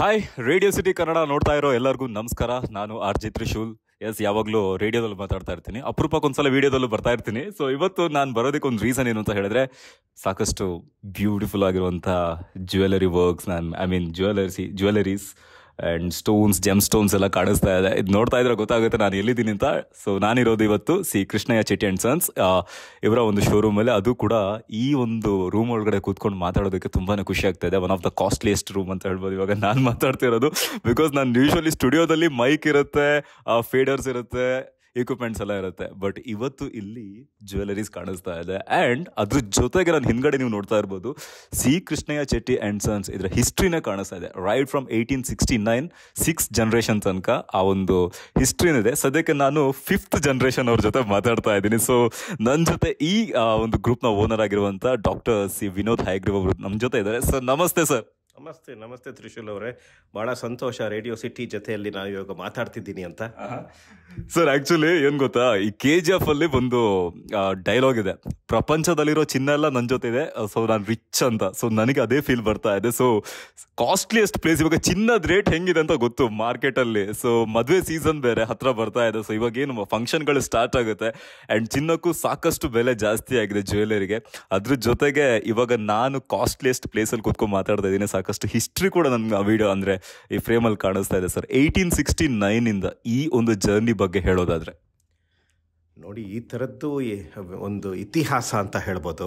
Hi radio city Kannada ನೋಡ್ತಾ ಇರೋ ಎಲ್ಲರಿಗೂ ನಮಸ್ಕಾರ ನಾನು ಆರ್ ತ್ರಿಶೂಲ್ ಎಸ್ ಯಾವಾಗಲೂ ರೇಡಿಯೋದಲ್ಲಿ ಮಾತಾಡ್ತಾ ಇರ್ತೀನಿ ಒಂದ್ಸಲ ವೀಡಿಯೋದಲ್ಲೂ ಬರ್ತಾ ಇರ್ತೀನಿ ಸೊ ಇವತ್ತು ನಾನು ಬರೋದಕ್ಕೆ ಒಂದು ರೀಸನ್ ಏನು ಅಂತ ಹೇಳಿದ್ರೆ ಸಾಕಷ್ಟು ಬ್ಯೂಟಿಫುಲ್ ಆಗಿರುವಂಥ ಜ್ಯುವೆಲರಿ ವರ್ಕ್ಸ್ ನಾನು ಐ ಮೀನ್ ಜ್ಯುವೆಲರ್ಸಿ jewelleries and stones gem stones ಎಲ್ಲ ಕಾಣಿಸ್ತಾ ಇದೆ ಇದು ನೋಡ್ತಾ ಇದ್ರೆ ಗೊತ್ತಾಗುತ್ತೆ ನಾನು ಎಲ್ಲಿದ್ದೀನಿ ಅಂತ ಸೊ ನಾನಿರೋದು ಇವತ್ತು C Krishnaiah Chetty and sons ಇವರ ಒಂದು ಶೋರೂಮಲ್ಲಿ ಅದು ಕೂಡ ಈ ಒಂದು ರೂಮ್ ಒಳಗಡೆ ಕೂತ್ಕೊಂಡು ಮಾತಾಡೋದಕ್ಕೆ ತುಂಬಾ ಖುಷಿ ಆಗ್ತಾ ಇದೆ one of the costliest room ಅಂತ ಹೇಳ್ಬೋದು ಇವಾಗ ನಾನು ಮಾತಾಡ್ತಿರೋದು ಬಿಕಾಸ್ ನಾನು ಯೂಶ್ವಲಿ ಸ್ಟುಡಿಯೋದಲ್ಲಿ ಮೈಕ್ ಇರುತ್ತೆ ಫೀಡರ್ಸ್ ಇರುತ್ತೆ ಇಕ್ವಿಪ್ಮೆಂಟ್ಸ್ ಎಲ್ಲ ಇರುತ್ತೆ ಬಟ್ ಇವತ್ತು ಇಲ್ಲಿ ಜ್ಯುವೆಲರೀಸ್ ಕಾಣಿಸ್ತಾ ಇದೆ ಆ್ಯಂಡ್ ಅದ್ರ ಜೊತೆಗೆ ನಾನು ಹಿಂದ್ಗಡೆ ನೀವು ನೋಡ್ತಾ ಇರ್ಬೋದು C Krishnaiah Chetty and sons ಇದರ ಹಿಸ್ಟ್ರಿನೇ ಕಾಣಿಸ್ತಾ ಇದೆ right from eighteen sixty nine six generation ತನಕ ಆ ಒಂದು ಹಿಸ್ಟ್ರಿನಿದೆ ಸದ್ಯಕ್ಕೆ ನಾನು ಫಿಫ್ತ್ ಜನ್ರೇಷನ್ ಅವ್ರ ಜೊತೆ ಮಾತಾಡ್ತಾ ಇದ್ದೀನಿ ಸೊ ನನ್ನ ಜೊತೆ ಈ ಒಂದು ಗ್ರೂಪ್ನ ಓನರ್ ಆಗಿರುವಂಥ ಡಾಕ್ಟರ್ ಸಿ ವಿನೋದ್ ಹೈಗ್ರಿ ಅವರು ನಮ್ಮ ಜೊತೆ ಇದ್ದಾರೆ ಸರ್ ನಮಸ್ತೆ ಸರ್ ನಮಸ್ತೆ ನಮಸ್ತೆ ತ್ರಿಶೂಲ್ ಅವರೇ ಬಹಳ ಸಂತೋಷ ರೇಡಿಯೋ ಸಿಟಿ ಜೊತೆಯಲ್ಲಿ ನಾನು ಇವಾಗ ಮಾತಾಡ್ತಿದ್ದೀನಿ ಅಂತ ಸರ್ ಆಕ್ಚುಲಿ ಏನ್ ಗೊತ್ತಾ ಈ ಕೆ ಜಿ ಎಫ್ ಅಲ್ಲಿ ಒಂದು ಡೈಲಾಗ್ ಇದೆ ಪ್ರಪಂಚದಲ್ಲಿರೋ ಚಿನ್ನ ಎಲ್ಲ ನನ್ನ ಜೊತೆ ಇದೆ ಸೊ ನಾನು ರಿಚ್ ಅಂತ ಸೊ ನನಗೆ ಅದೇ ಫೀಲ್ ಬರ್ತಾ ಇದೆ ಸೊ ಕಾಸ್ಟ್ಲಿಯೆಸ್ಟ್ ಪ್ಲೇಸ್ ಇವಾಗ ಚಿನ್ನದ ರೇಟ್ ಹೆಂಗಿದೆ ಅಂತ ಗೊತ್ತು ಮಾರ್ಕೆಟ್ ಅಲ್ಲಿ ಸೊ ಮದುವೆ ಸೀಸನ್ ಬೇರೆ ಹತ್ರ ಬರ್ತಾ ಇದೆ ಸೊ ಇವಾಗ ಏನು ಫಂಕ್ಷನ್ಗಳು ಸ್ಟಾರ್ಟ್ ಆಗುತ್ತೆ ಅಂಡ್ ಚಿನ್ನಕ್ಕೂ ಸಾಕಷ್ಟು ಬೆಲೆ ಜಾಸ್ತಿ ಆಗಿದೆ ಜ್ಯುವೆಲರಿಗೆ ಅದ್ರ ಜೊತೆಗೆ ಇವಾಗ ನಾನು ಕಾಸ್ಟ್ಲಿಯೆಸ್ಟ್ ಪ್ಲೇಸಲ್ಲಿ ಕೂತ್ಕೊಂಡು ಮಾತಾಡ್ತಾ ಇದ್ದೀನಿ ಸಾಕು ಸಾಕಷ್ಟು ಹಿಸ್ಟ್ರಿ ಕೂಡ ನಮ್ಗೆ ಆ ವಿಡಿಯೋ ಅಂದರೆ ಈ ಫ್ರೇಮಲ್ಲಿ ಕಾಣಿಸ್ತಾ ಇದೆ ಸರ್ ಏಯ್ಟೀನ್ ಸಿಕ್ಸ್ಟಿ ನೈನಿಂದ ಈ ಒಂದು ಜರ್ನಿ ಬಗ್ಗೆ ಹೇಳೋದಾದರೆ ನೋಡಿ ಈ ಥರದ್ದು ಒಂದು ಇತಿಹಾಸ ಅಂತ ಹೇಳ್ಬೋದು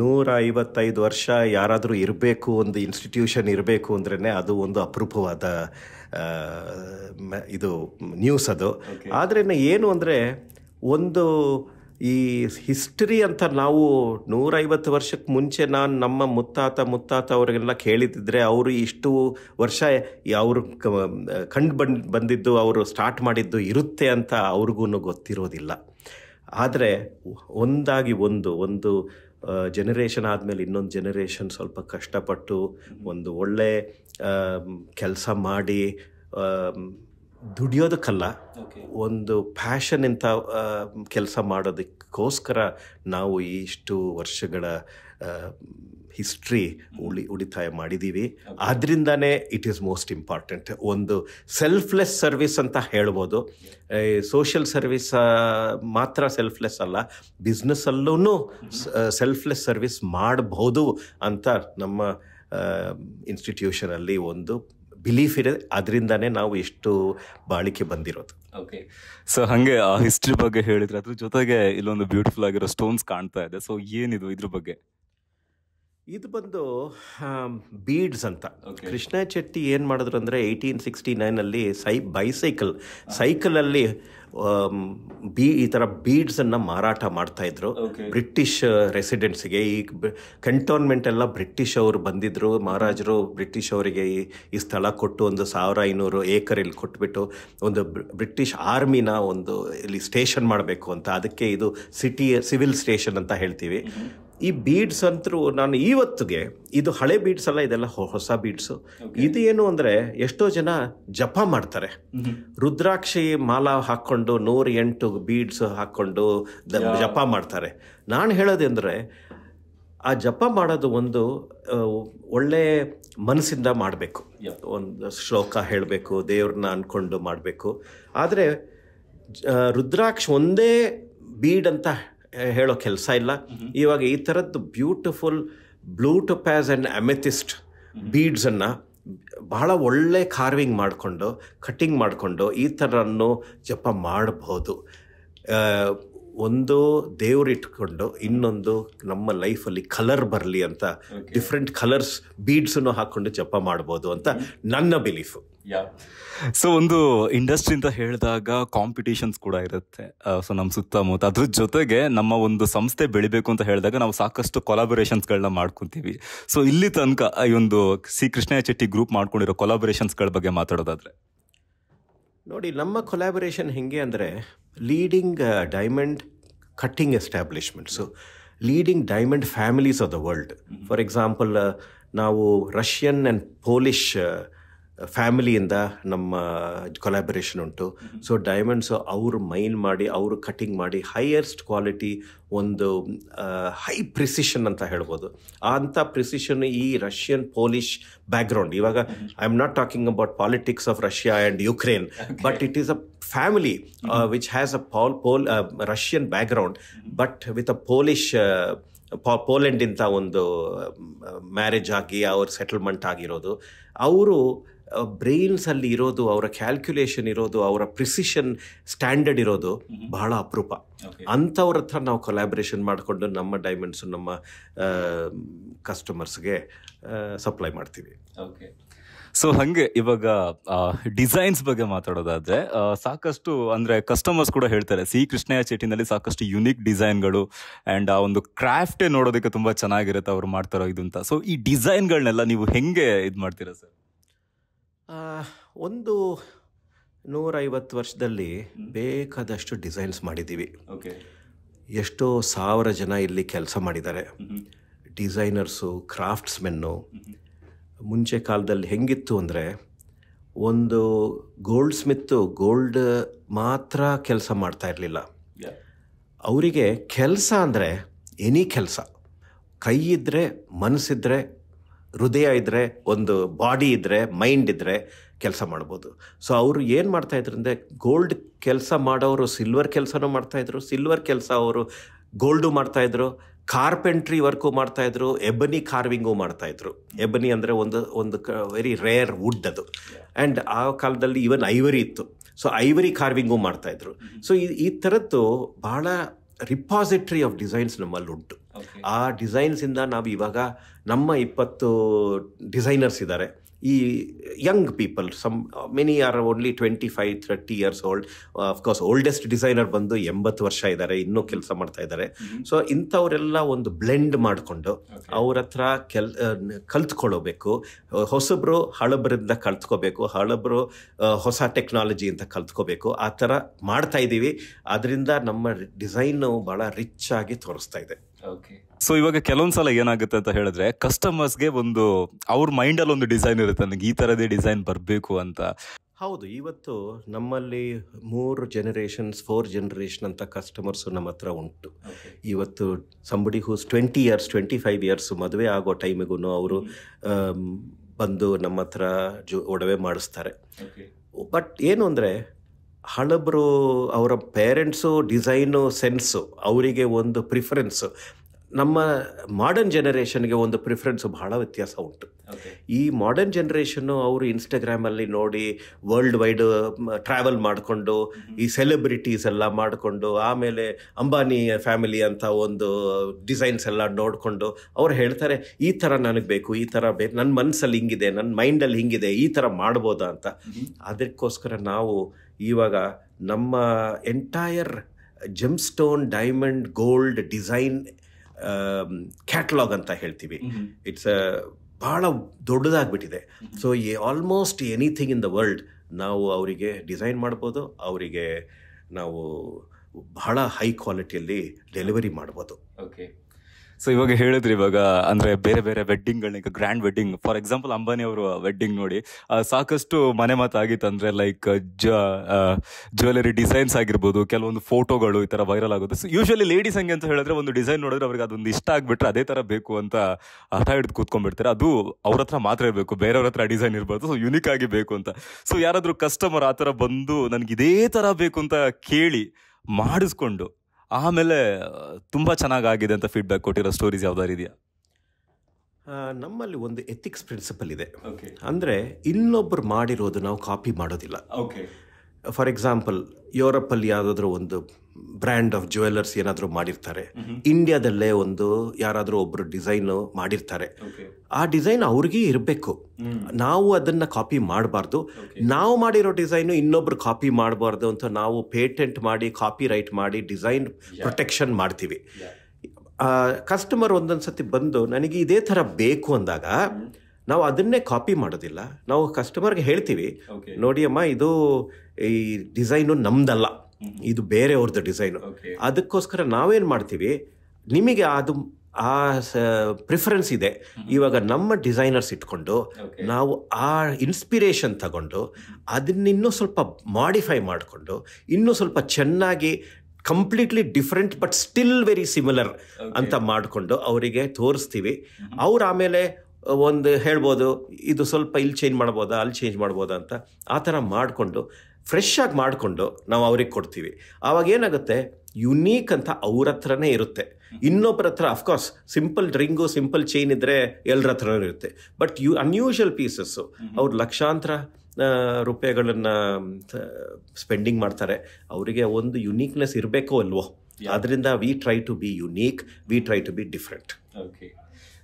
ನೂರ ಐವತ್ತೈದು ವರ್ಷ ಯಾರಾದರೂ ಇರಬೇಕು ಒಂದು ಇನ್ಸ್ಟಿಟ್ಯೂಷನ್ ಇರಬೇಕು ಅಂದ್ರೇ ಅದು ಒಂದು ಅಪರೂಪವಾದ ಇದು ನ್ಯೂಸ್ ಅದು ಆದ್ರೇ ಏನು ಅಂದರೆ ಒಂದು ಈ ಹಿಸ್ಟ್ರಿ ಅಂತ ನಾವು ನೂರೈವತ್ತು ವರ್ಷಕ್ಕೆ ಮುಂಚೆ ನಾನು ನಮ್ಮ ಮುತ್ತಾತ ಮುತ್ತಾತ ಅವರಿಗೆಲ್ಲ ಕೇಳಿದ್ದಿದ್ರೆ ಅವರು ಇಷ್ಟು ವರ್ಷ ಅವರು ಕಂಡು ಬಂದು ಬಂದಿದ್ದು ಅವರು ಸ್ಟಾರ್ಟ್ ಮಾಡಿದ್ದು ಇರುತ್ತೆ ಅಂತ ಅವ್ರಿಗೂ ಗೊತ್ತಿರೋದಿಲ್ಲ ಆದರೆ ಒಂದಾಗಿ ಒಂದು ಒಂದು ಜನರೇಷನ್ ಆದಮೇಲೆ ಇನ್ನೊಂದು ಜನರೇಷನ್ ಸ್ವಲ್ಪ ಕಷ್ಟಪಟ್ಟು ಒಂದು ಒಳ್ಳೆ ಕೆಲಸ ಮಾಡಿ ದುಡಿಯೋದಕ್ಕಲ್ಲ ಒಂದು ಫ್ಯಾಷನ್ ಇಂಥ ಕೆಲಸ ಮಾಡೋದಕ್ಕೋಸ್ಕರ ನಾವು ಇಷ್ಟು ವರ್ಷಗಳ ಹಿಸ್ಟ್ರಿ ಉಳಿ ಉಳಿತಾಯ ಮಾಡಿದ್ದೀವಿ ಆದ್ದರಿಂದನೇ ಇಟ್ ಈಸ್ ಮೋಸ್ಟ್ ಇಂಪಾರ್ಟೆಂಟ್ ಒಂದು ಸೆಲ್ಫ್ಲೆಸ್ ಸರ್ವಿಸ್ ಅಂತ ಹೇಳ್ಬೋದು ಸೋಷಿಯಲ್ ಸರ್ವಿಸ್ ಮಾತ್ರ ಸೆಲ್ಫ್ಲೆಸ್ ಅಲ್ಲ ಬಿಸ್ನೆಸ್ಸಲ್ಲೂ ಸೆಲ್ಫ್ಲೆಸ್ ಸರ್ವಿಸ್ ಮಾಡಬಹುದು ಅಂತ ನಮ್ಮ ಇನ್ಸ್ಟಿಟ್ಯೂಷನಲ್ಲಿ ಒಂದು ಬಿಲೀಫ್ ಇದೆ ಅದರಿಂದನೇ ನಾವು ಎಷ್ಟು ಬಾಳಿಕೆ ಬಂದಿರೋದು ಓಕೆ ಸೊ ಹಂಗೆ ಆ ಹಿಸ್ಟ್ರಿ ಬಗ್ಗೆ ಹೇಳಿದ್ರೆ ಅದ್ರ ಜೊತೆಗೆ ಇಲ್ಲೊಂದು ಬ್ಯೂಟಿಫುಲ್ ಆಗಿರೋ ಸ್ಟೋನ್ಸ್ ಕಾಣ್ತಾ ಇದೆ ಸೊ ಏನಿದು ಇದ್ರ ಬಗ್ಗೆ ಇದು ಬಂದು ಬೀಡ್ಸ್ ಅಂತ ಕೃಷ್ಣ ಚೆಟ್ಟಿ ಏನು ಮಾಡಿದ್ರು ಅಂದರೆ ಏಯ್ಟೀನ್ ಸಿಕ್ಸ್ಟಿ ನೈನಲ್ಲಿ ಸೈ ಬೈಸೈಕಲ್ ಸೈಕಲಲ್ಲಿ ಬಿ ಈ ಥರ ಬೀಡ್ಸನ್ನು ಮಾರಾಟ ಮಾಡ್ತಾಯಿದ್ರು ಬ್ರಿಟಿಷ್ ರೆಸಿಡೆಂಟ್ಸಿಗೆ ಈ ಕಂಟೋನ್ಮೆಂಟ್ ಎಲ್ಲ ಬ್ರಿಟಿಷ್ ಅವರು ಬಂದಿದ್ದರು ಮಹಾರಾಜರು ಬ್ರಿಟಿಷ್ ಅವರಿಗೆ ಈ ಸ್ಥಳ ಕೊಟ್ಟು ಒಂದು ಸಾವಿರ ಐನೂರು ಏಕರಲ್ಲಿ ಕೊಟ್ಬಿಟ್ಟು ಒಂದು ಬ್ರಿಟಿಷ್ ಆರ್ಮಿನ ಒಂದು ಇಲ್ಲಿ ಸ್ಟೇಷನ್ ಮಾಡಬೇಕು ಅಂತ ಅದಕ್ಕೆ ಇದು ಸಿಟಿ ಸಿವಿಲ್ ಸ್ಟೇಷನ್ ಅಂತ ಹೇಳ್ತೀವಿ ಈ ಬೀಡ್ಸ್ ಅಂತರೂ ನಾನು ಇವತ್ತಿಗೆ ಇದು ಹಳೆ ಬೀಡ್ಸ್ ಅಲ್ಲ ಇದೆಲ್ಲ ಹೊಸ ಬೀಡ್ಸು ಇದು ಏನು ಅಂದರೆ ಎಷ್ಟೋ ಜನ ಜಪ ಮಾಡ್ತಾರೆ ರುದ್ರಾಕ್ಷಿ ಮಾಲ ಹಾಕ್ಕೊಂಡು ನೂರ ಎಂಟು ಬೀಡ್ಸ್ ಹಾಕ್ಕೊಂಡು ಜಪ ಮಾಡ್ತಾರೆ ನಾನು ಹೇಳೋದೆಂದರೆ ಆ ಜಪ ಮಾಡೋದು ಒಂದು ಒಳ್ಳೆ ಮನಸ್ಸಿಂದ ಮಾಡಬೇಕು ಒಂದು ಶ್ಲೋಕ ಹೇಳಬೇಕು ದೇವ್ರನ್ನ ಅಂದ್ಕೊಂಡು ಮಾಡಬೇಕು ಆದರೆ ರುದ್ರಾಕ್ಷ ಒಂದೇ ಬೀಡ್ ಅಂತ ಹೇಳೋ ಕೆಲಸ ಇಲ್ಲ ಇವಾಗ ಈ ಥರದ್ದು ಬ್ಯೂಟಿಫುಲ್ ಬ್ಲೂ ಪ್ಯಾಸ್ ಆ್ಯಂಡ್ ಅಮೆಥಿಸ್ಟ್ ಬೀಡ್ಸನ್ನು ಬಹಳ ಒಳ್ಳೆ ಕಾರ್ವಿಂಗ್ ಮಾಡಿಕೊಂಡು ಕಟ್ಟಿಂಗ್ ಮಾಡಿಕೊಂಡು ಈ ಥರನೂ ಜಪ ಮಾಡಬಹುದು ಒಂದು ದೇವ್ರು ಇಟ್ಕೊಂಡು ಇನ್ನೊಂದು ನಮ್ಮ ಲೈಫಲ್ಲಿ ಕಲರ್ ಬರಲಿ ಅಂತ ಡಿಫ್ರೆಂಟ್ ಕಲರ್ಸ್ ಬೀಡ್ಸನ್ನು ಹಾಕೊಂಡು ಜಪ ಮಾಡ್ಬೋದು ಅಂತ ನನ್ನ ಬಿಲೀಫ್ ಸೊ ಒಂದು ಇಂಡಸ್ಟ್ರಿ ಅಂತ ಹೇಳಿದಾಗ ಕಾಂಪಿಟೇಷನ್ಸ್ ಕೂಡ ಇರುತ್ತೆ ಸೊ ನಮ್ಮ ಸುತ್ತಮುತ್ತ ಅದ್ರ ಜೊತೆಗೆ ನಮ್ಮ ಒಂದು ಸಂಸ್ಥೆ ಬೆಳಿಬೇಕು ಅಂತ ಹೇಳಿದಾಗ ನಾವು ಸಾಕಷ್ಟು ಕೊಲಾಬರೇಷನ್ಸ್ಗಳನ್ನ ಮಾಡ್ಕೊತೀವಿ ಸೊ ಇಲ್ಲಿ ತನಕ ಈ ಒಂದು ಸಿ ಕೃಷ್ಣಯ್ಯ ಚೆಟ್ಟಿ ಗ್ರೂಪ್ ಮಾಡ್ಕೊಂಡಿರೋ ಕೊಲಾಬರೇಷನ್ಸ್ಗಳ ಬಗ್ಗೆ ಮಾತಾಡೋದಾದ್ರೆ ನೋಡಿ ನಮ್ಮ ಕೊಲಾಬರೇಷನ್ ಹೆಂಗೆ ಅಂದರೆ leading diamond cutting establishments leading diamond families of the world for example ನಾವು ರಷ್ಯನ್ ಆ್ಯಂಡ್ ಪೋಲಿಷ್ ಫ್ಯಾಮಿಲಿಯಿಂದ ನಮ್ಮ ಕೊಲಾಬರೇಷನ್ uh, ಉಂಟು ಸೊ ಡೈಮಂಡ್ಸು ಅವರು ಮೈನ್ ಮಾಡಿ ಅವರು ಕಟ್ಟಿಂಗ್ ಮಾಡಿ ಹೈಯೆಸ್ಟ್ ಕ್ವಾಲಿಟಿ ಒಂದು ಹೈ uh, ಪ್ರಿಸಿಷನ್ ಅಂತ ಹೇಳ್ಬೋದು ಅಂಥ ಪ್ರಿಸಿಷನ್ ಈ ರಷ್ಯನ್ ಪೋಲಿಷ್ ಬ್ಯಾಕ್ಗ್ರೌಂಡ್ ಇವಾಗ I am not talking about politics of Russia and Ukraine but it is a family uh, mm-hmm. which has a Pol, Pol uh, Russian background, mm-hmm. but with a Polish uh, ಒಂದು marriage um, ಆಗಿ ಅವ್ರ settlement ಆಗಿರೋದು ಅವರು ಬ್ರೈನ್ಸಲ್ಲಿ ಇರೋದು ಅವರ calculation ಇರೋದು ಅವರ precision standard ಇರೋದು mm-hmm. ಬಹಳ ಅಪರೂಪ ಅಂಥವ್ರ ಹತ್ರ ನಾವು ಕೊಲಾಬ್ರೇಷನ್ ಮಾಡಿಕೊಂಡು ನಮ್ಮ ಡೈಮಂಡ್ಸು ನಮ್ಮ ಕಸ್ಟಮರ್ಸ್ಗೆ ಸಪ್ಲೈ ಮಾಡ್ತೀವಿ ಓಕೆ ಸೊ ಹಾಗೆ ಇವಾಗ ಡಿಸೈನ್ಸ್ ಬಗ್ಗೆ ಮಾತಾಡೋದಾದ್ರೆ ಸಾಕಷ್ಟು ಅಂದ್ರೆ ಕಸ್ಟಮರ್ಸ್ ಕೂಡ ಹೇಳ್ತಾರೆ ಸಿ ಕೃಷ್ಣಯ್ಯ ಚೇಟಿನಲ್ಲಿ ಸಾಕಷ್ಟು ಯುನೀಕ್ ಡಿಸೈನ್ಗಳು ಆ್ಯಂಡ್ ಆ ಒಂದು ಕ್ರಾಫ್ಟೇ ನೋಡೋದಕ್ಕೆ ತುಂಬ ಚೆನ್ನಾಗಿರುತ್ತೆ ಅವ್ರು ಮಾಡ್ತಾರೋ ಇದು ಅಂತ ಸೊ ಈ ಡಿಸೈನ್ಗಳನ್ನೆಲ್ಲ ನೀವು ಹೆಂಗೆ ಇದು ಮಾಡ್ತೀರಾ ಸರ್ ಒಂದು ನೂರೈವತ್ತು ವರ್ಷದಲ್ಲಿ ಬೇಕಾದಷ್ಟು ಡಿಸೈನ್ಸ್ ಮಾಡಿದ್ದೀವಿ ಎಷ್ಟೋ ಸಾವಿರ ಜನ ಇಲ್ಲಿ ಕೆಲಸ ಮಾಡಿದ್ದಾರೆ ಡಿಸೈನರ್ಸು ಕ್ರಾಫ್ಟ್ಸ್ಮೆನ್ನು ಮುಂಚೆ ಕಾಲದಲ್ಲಿ ಹೆಂಗಿತ್ತು ಅಂದರೆ ಒಂದು ಗೋಲ್ಡ್ ಸ್ಮಿತ್ತು ಗೋಲ್ಡ್ ಮಾತ್ರ ಕೆಲಸ ಮಾಡ್ತಾ ಇರಲಿಲ್ಲ ಅವರಿಗೆ ಕೆಲಸ ಅಂದರೆ ಎನಿ ಕೆಲಸ ಕೈ ಇದ್ದರೆ ಮನಸ್ಸಿದ್ರೆ ಹೃದಯ ಇದ್ದರೆ ಒಂದು ಬಾಡಿ ಇದ್ದರೆ ಮೈಂಡ್ ಇದ್ದರೆ ಕೆಲಸ ಮಾಡ್ಬೋದು ಸೊ ಅವರು ಏನು ಮಾಡ್ತಾಯಿದ್ರು ಅಂದರೆ ಗೋಲ್ಡ್ ಕೆಲಸ ಮಾಡೋರು ಸಿಲ್ವರ್ ಕೆಲಸನೂ ಮಾಡ್ತಾಯಿದ್ರು ಸಿಲ್ವರ್ ಕೆಲಸ ಅವರು ಗೋಲ್ಡು ಮಾಡ್ತಾಯಿದ್ರು ಕಾರ್ಪೆಂಟ್ರಿ ವರ್ಕು ಮಾಡ್ತಾಯಿದ್ರು ಎಬನಿ ಕಾರ್ವಿಂಗು ಮಾಡ್ತಾಯಿದ್ರು ಎಬನಿ ಅಂದರೆ ಒಂದು ಒಂದು ವೆರಿ ರೇರ್ ವುಡ್ ಅದು ಆ್ಯಂಡ್ ಆ ಕಾಲದಲ್ಲಿ ಈವನ್ ಐವರಿ ಇತ್ತು ಸೊ ಐವರಿ ಕಾರ್ವಿಂಗು ಮಾಡ್ತಾಯಿದ್ರು ಸೊ ಈ ಈ ಥರದ್ದು ಭಾಳ ರಿಪಾಸಿಟ್ರಿ ಆಫ್ ಡಿಸೈನ್ಸ್ ನಮ್ಮಲ್ಲಿ ಉಂಟು ಆ ಡಿಸೈನ್ಸಿಂದ ನಾವು ಇವಾಗ ನಮ್ಮ ಇಪ್ಪತ್ತು ಡಿಸೈನರ್ಸ್ ಇದ್ದಾರೆ ಈ young people some many are only twenty five thirty years old of course oldest designer ಬಂದು ಎಂಬತ್ತು ವರ್ಷ ಇದ್ದಾರೆ ಇನ್ನೂ ಕೆಲಸ ಮಾಡ್ತಾ ಇದ್ದಾರೆ ಸೊ ಇಂಥವರೆಲ್ಲ ಒಂದು ಬ್ಲೆಂಡ್ ಮಾಡಿಕೊಂಡು ಅವ್ರ ಹತ್ರ ಕೆಲ್ ಕಲ್ತ್ಕೊಳ್ಳೋಬೇಕು ಹೊಸಬ್ರು ಹಳಬ್ರಿಂದ ಕಲ್ತ್ಕೋಬೇಕು ಹಳಬ್ರು ಹೊಸ ಟೆಕ್ನಾಲಜಿ ಅಂತ ಕಲ್ತ್ಕೋಬೇಕು ಆ ಥರ ಮಾಡ್ತಾ ಇದ್ದೀವಿ ಅದರಿಂದ ನಮ್ಮ ಡಿಸೈನು ಭಾಳ ರಿಚ್ ಆಗಿ ತೋರಿಸ್ತಾ ಇದೆ ಓಕೆ ಸೊ ಇವಾಗ ಕೆಲವೊಂದ್ಸಲ ಏನಾಗುತ್ತೆ ಅಂತ ಹೇಳಿದ್ರೆ ಕಸ್ಟಮರ್ಸ್ಗೆ ಒಂದು ಅವ್ರ ಮೈಂಡಲ್ಲಿ ಒಂದು ಡಿಸೈನ್ ಇರುತ್ತೆ ನನಗೆ ಈ ಥರದೇ ಡಿಸೈನ್ ಬರಬೇಕು ಅಂತ ಹೌದು ಇವತ್ತು ನಮ್ಮಲ್ಲಿ ಮೂರು ಜನರೇಷನ್ಸ್ ಫೋರ್ ಜನರೇಷನ್ ಅಂತ ಕಸ್ಟಮರ್ಸು ನಮ್ಮ ಹತ್ರ ಉಂಟು ಇವತ್ತು somebody who's twenty years twenty five years ಮದುವೆ ಆಗೋ ಟೈಮಿಗೂ ಅವರು ಬಂದು ನಮ್ಮ ಹತ್ರ ಜೋ ಒಡವೆ ಮಾಡಿಸ್ತಾರೆ ಬಟ್ ಏನು ಅಂದರೆ ಹಳಬರು ಅವರ ಪೇರೆಂಟ್ಸು ಡಿಸೈನು ಸೆನ್ಸು ಅವರಿಗೆ ಒಂದು ಪ್ರಿಫರೆನ್ಸು ನಮ್ಮ ಮಾಡರ್ನ್ ಜನರೇಷನ್ಗೆ ಒಂದು ಪ್ರಿಫರೆನ್ಸ್ ಬಹಳ ವ್ಯತ್ಯಾಸ ಉಂಟು ಈ ಮಾಡರ್ನ್ ಜನ್ರೇಷನ್ನು ಅವರು ಇನ್ಸ್ಟಾಗ್ರಾಮಲ್ಲಿ ನೋಡಿ ವರ್ಲ್ಡ್ ವೈಡ್ ಟ್ರಾವೆಲ್ ಮಾಡಿಕೊಂಡು ಈ ಸೆಲೆಬ್ರಿಟೀಸ್ ಎಲ್ಲ ಮಾಡಿಕೊಂಡು ಆಮೇಲೆ ಅಂಬಾನಿ ಫ್ಯಾಮಿಲಿ ಅಂತ ಒಂದು ಡಿಸೈನ್ಸ್ ಎಲ್ಲ ನೋಡಿಕೊಂಡು ಅವ್ರು ಹೇಳ್ತಾರೆ ಈ ಥರ ನನಗೆ ಬೇಕು ಈ ಥರ ಬೇಕು ನನ್ನ ಮನಸ್ಸಲ್ಲಿ ಹಿಂಗಿದೆ ನನ್ನ ಮೈಂಡಲ್ಲಿ ಹಿಂಗಿದೆ ಈ ಥರ ಮಾಡ್ಬೋದಾ ಅಂತ ಅದಕ್ಕೋಸ್ಕರ ನಾವು ಇವಾಗ ನಮ್ಮ entire gemstone diamond gold design catalogue ಅಂತ ಹೇಳ್ತೀವಿ ಇಟ್ಸ್ ಭಾಳ ದೊಡ್ಡದಾಗ್ಬಿಟ್ಟಿದೆ so almost anything in the world ನಾವು ಅವರಿಗೆ ಡಿಸೈನ್ ಮಾಡ್ಬೋದು ಅವರಿಗೆ ನಾವು ಬಹಳ ಹೈ ಕ್ವಾಲಿಟಿಯಲ್ಲಿ ಡೆಲಿವರಿ ಮಾಡ್ಬೋದು ಓಕೆ ಸೊ ಇವಾಗ ಹೇಳಿದ್ರಿ ಇವಾಗ ಅಂದರೆ ಬೇರೆ ಬೇರೆ ವೆಡ್ಡಿಂಗ್ಗಳನ್ನ ಈಗ grand wedding for example Ambani ಅವರು ವೆಡ್ಡಿಂಗ್ ನೋಡಿ ಸಾಕಷ್ಟು ಮನೆ ಮಾತಾಗಿತ್ತು ಅಂದರೆ ಲೈಕ್ ಜ ಜ್ಯುವೆಲರಿ ಡಿಸೈನ್ಸ್ ಆಗಿರ್ಬೋದು ಕೆಲವೊಂದು ಫೋಟೋಗಳು ಈ ಥರ ವೈರಲ್ ಆಗುತ್ತೆ ಸೊ ಯೂಶಲಿ ಲೇಡೀಸ್ ಹಂಗೆ ಅಂತ ಹೇಳಿದ್ರೆ ಒಂದು ಡಿಸೈನ್ ನೋಡಿದ್ರೆ ಅವ್ರಿಗೆ ಅದೊಂದು ಇಷ್ಟ ಆಗಿಬಿಟ್ರೆ ಅದೇ ಥರ ಬೇಕು ಅಂತ ಹಠ ಹಿಡಿದು ಕೂತ್ಕೊಂಡ್ಬಿಡ್ತಾರೆ ಅದು ಅವ್ರ ಹತ್ರ ಮಾತ್ರ ಇರಬೇಕು ಬೇರೆಯವ್ರ ಹತ್ರ ಡಿಸೈನ್ ಇರಬಾರ್ದು ಸೊ ಯುನಿಕ್ ಆಗಿ ಬೇಕು ಅಂತ ಸೊ ಯಾರಾದರೂ ಕಸ್ಟಮರ್ ಆ ಥರ ಬಂದು ನನಗೆ ಇದೇ ಥರ ಬೇಕು ಅಂತ ಕೇಳಿ ಮಾಡಿಸ್ಕೊಂಡು ಆಮೇಲೆ ತುಂಬ ಚೆನ್ನಾಗಾಗಿದೆ ಅಂತ ಫೀಡ್ಬ್ಯಾಕ್ ಕೊಟ್ಟಿರೋ ಸ್ಟೋರೀಸ್ ಯಾವ್ದಾರು ಇದೆಯಾ ನಮ್ಮಲ್ಲಿ ಒಂದು ಎಥಿಕ್ಸ್ ಪ್ರಿನ್ಸಿಪಲ್ ಇದೆ ಅಂದರೆ ಇನ್ನೊಬ್ಬರು ಮಾಡಿರೋದು ನಾವು ಕಾಪಿ ಮಾಡೋದಿಲ್ಲ ಓಕೆ ಫಾರ್ ಎಕ್ಸಾಂಪಲ್ ಯುರೋಪಲ್ಲಿ ಯಾವುದಾದ್ರೂ ಒಂದು ಬ್ರ್ಯಾಂಡ್ ಆಫ್ ಜ್ಯುವೆಲ್ಲರ್ಸ್ ಏನಾದರೂ ಮಾಡಿರ್ತಾರೆ ಇಂಡಿಯಾದಲ್ಲೇ ಒಂದು ಯಾರಾದರೂ ಒಬ್ಬರು ಡಿಸೈನ್ ಮಾಡಿರ್ತಾರೆ ಆ ಡಿಸೈನ್ ಅವ್ರಿಗೆ ಇರಬೇಕು ನಾವು ಅದನ್ನು ಕಾಪಿ ಮಾಡಬಾರ್ದು ನಾವು ಮಾಡಿರೋ ಡಿಸೈನು ಇನ್ನೊಬ್ರು ಕಾಪಿ ಮಾಡಬಾರ್ದು ಅಂತ ನಾವು ಪೇಟೆಂಟ್ ಮಾಡಿ ಕಾಪಿ ರೈಟ್ ಮಾಡಿ ಡಿಸೈನ್ ಪ್ರೊಟೆಕ್ಷನ್ ಮಾಡ್ತೀವಿ ಕಸ್ಟಮರ್ ಒಂದೊಂದು ಸತಿ ಬಂದು ನನಗೆ ಇದೇ ಥರ ಬೇಕು ಅಂದಾಗ ನಾವು ಅದನ್ನೇ ಕಾಪಿ ಮಾಡೋದಿಲ್ಲ ನಾವು ಕಸ್ಟಮರ್ಗೆ ಹೇಳ್ತೀವಿ ನೋಡಿ ಅಮ್ಮ ಇದು ಈ ಡಿಸೈನು ನಮ್ದಲ್ಲ ಇದು ಬೇರೆಯವ್ರದ್ದು ಡಿಸೈನು ಅದಕ್ಕೋಸ್ಕರ ನಾವೇನು ಮಾಡ್ತೀವಿ ನಿಮಗೆ ಅದು ಆ ಪ್ರಿಫರೆನ್ಸ್ ಇದೆ ಇವಾಗ ನಮ್ಮ ಡಿಸೈನರ್ಸ್ ಇಟ್ಕೊಂಡು ನಾವು ಆ ಇನ್ಸ್ಪಿರೇಷನ್ ತಗೊಂಡು ಅದನ್ನಿನ್ನೂ ಸ್ವಲ್ಪ ಮಾಡಿಫೈ ಮಾಡಿಕೊಂಡು ಇನ್ನೂ ಸ್ವಲ್ಪ ಚೆನ್ನಾಗಿ completely different but still very similar ಅಂತ ಮಾಡಿಕೊಂಡು ಅವರಿಗೆ ತೋರಿಸ್ತೀವಿ ಅವ್ರು ಆಮೇಲೆ ಒಂದು ಹೇಳ್ಬೋದು ಇದು ಸ್ವಲ್ಪ ಇಲ್ಲಿ ಚೇಂಜ್ ಮಾಡ್ಬೋದಾ ಅಲ್ಲಿ ಚೇಂಜ್ ಮಾಡ್ಬೋದಾ ಅಂತ ಆ ಥರ ಮಾಡಿಕೊಂಡು ಫ್ರೆಶ್ ಆಗಿ ಮಾಡಿಕೊಂಡು ನಾವು ಅವ್ರಿಗೆ ಕೊಡ್ತೀವಿ ಆವಾಗ ಏನಾಗುತ್ತೆ ಯುನೀಕ್ ಅಂತ ಅವ್ರ ಹತ್ರನೇ ಇರುತ್ತೆ ಇನ್ನೊಬ್ಬರ ಹತ್ರ ಅಫ್ಕೋರ್ಸ್ ಸಿಂಪಲ್ ಡ್ರಿಂಗು ಸಿಂಪಲ್ ಚೈನ್ ಇದ್ದರೆ ಎಲ್ಲರ ಹತ್ರನೂ ಇರುತ್ತೆ ಬಟ್ ಯು ಅನ್ಯೂಷಲ್ ಪೀಸಸ್ಸು ಅವ್ರು ಲಕ್ಷಾಂತರ ರೂಪಾಯಿಗಳನ್ನು ಸ್ಪೆಂಡಿಂಗ್ ಮಾಡ್ತಾರೆ ಅವರಿಗೆ ಒಂದು ಯುನೀಕ್ನೆಸ್ ಇರಬೇಕೋ ಅಲ್ವೋ ಅದರಿಂದ we try to be unique we try to be different okay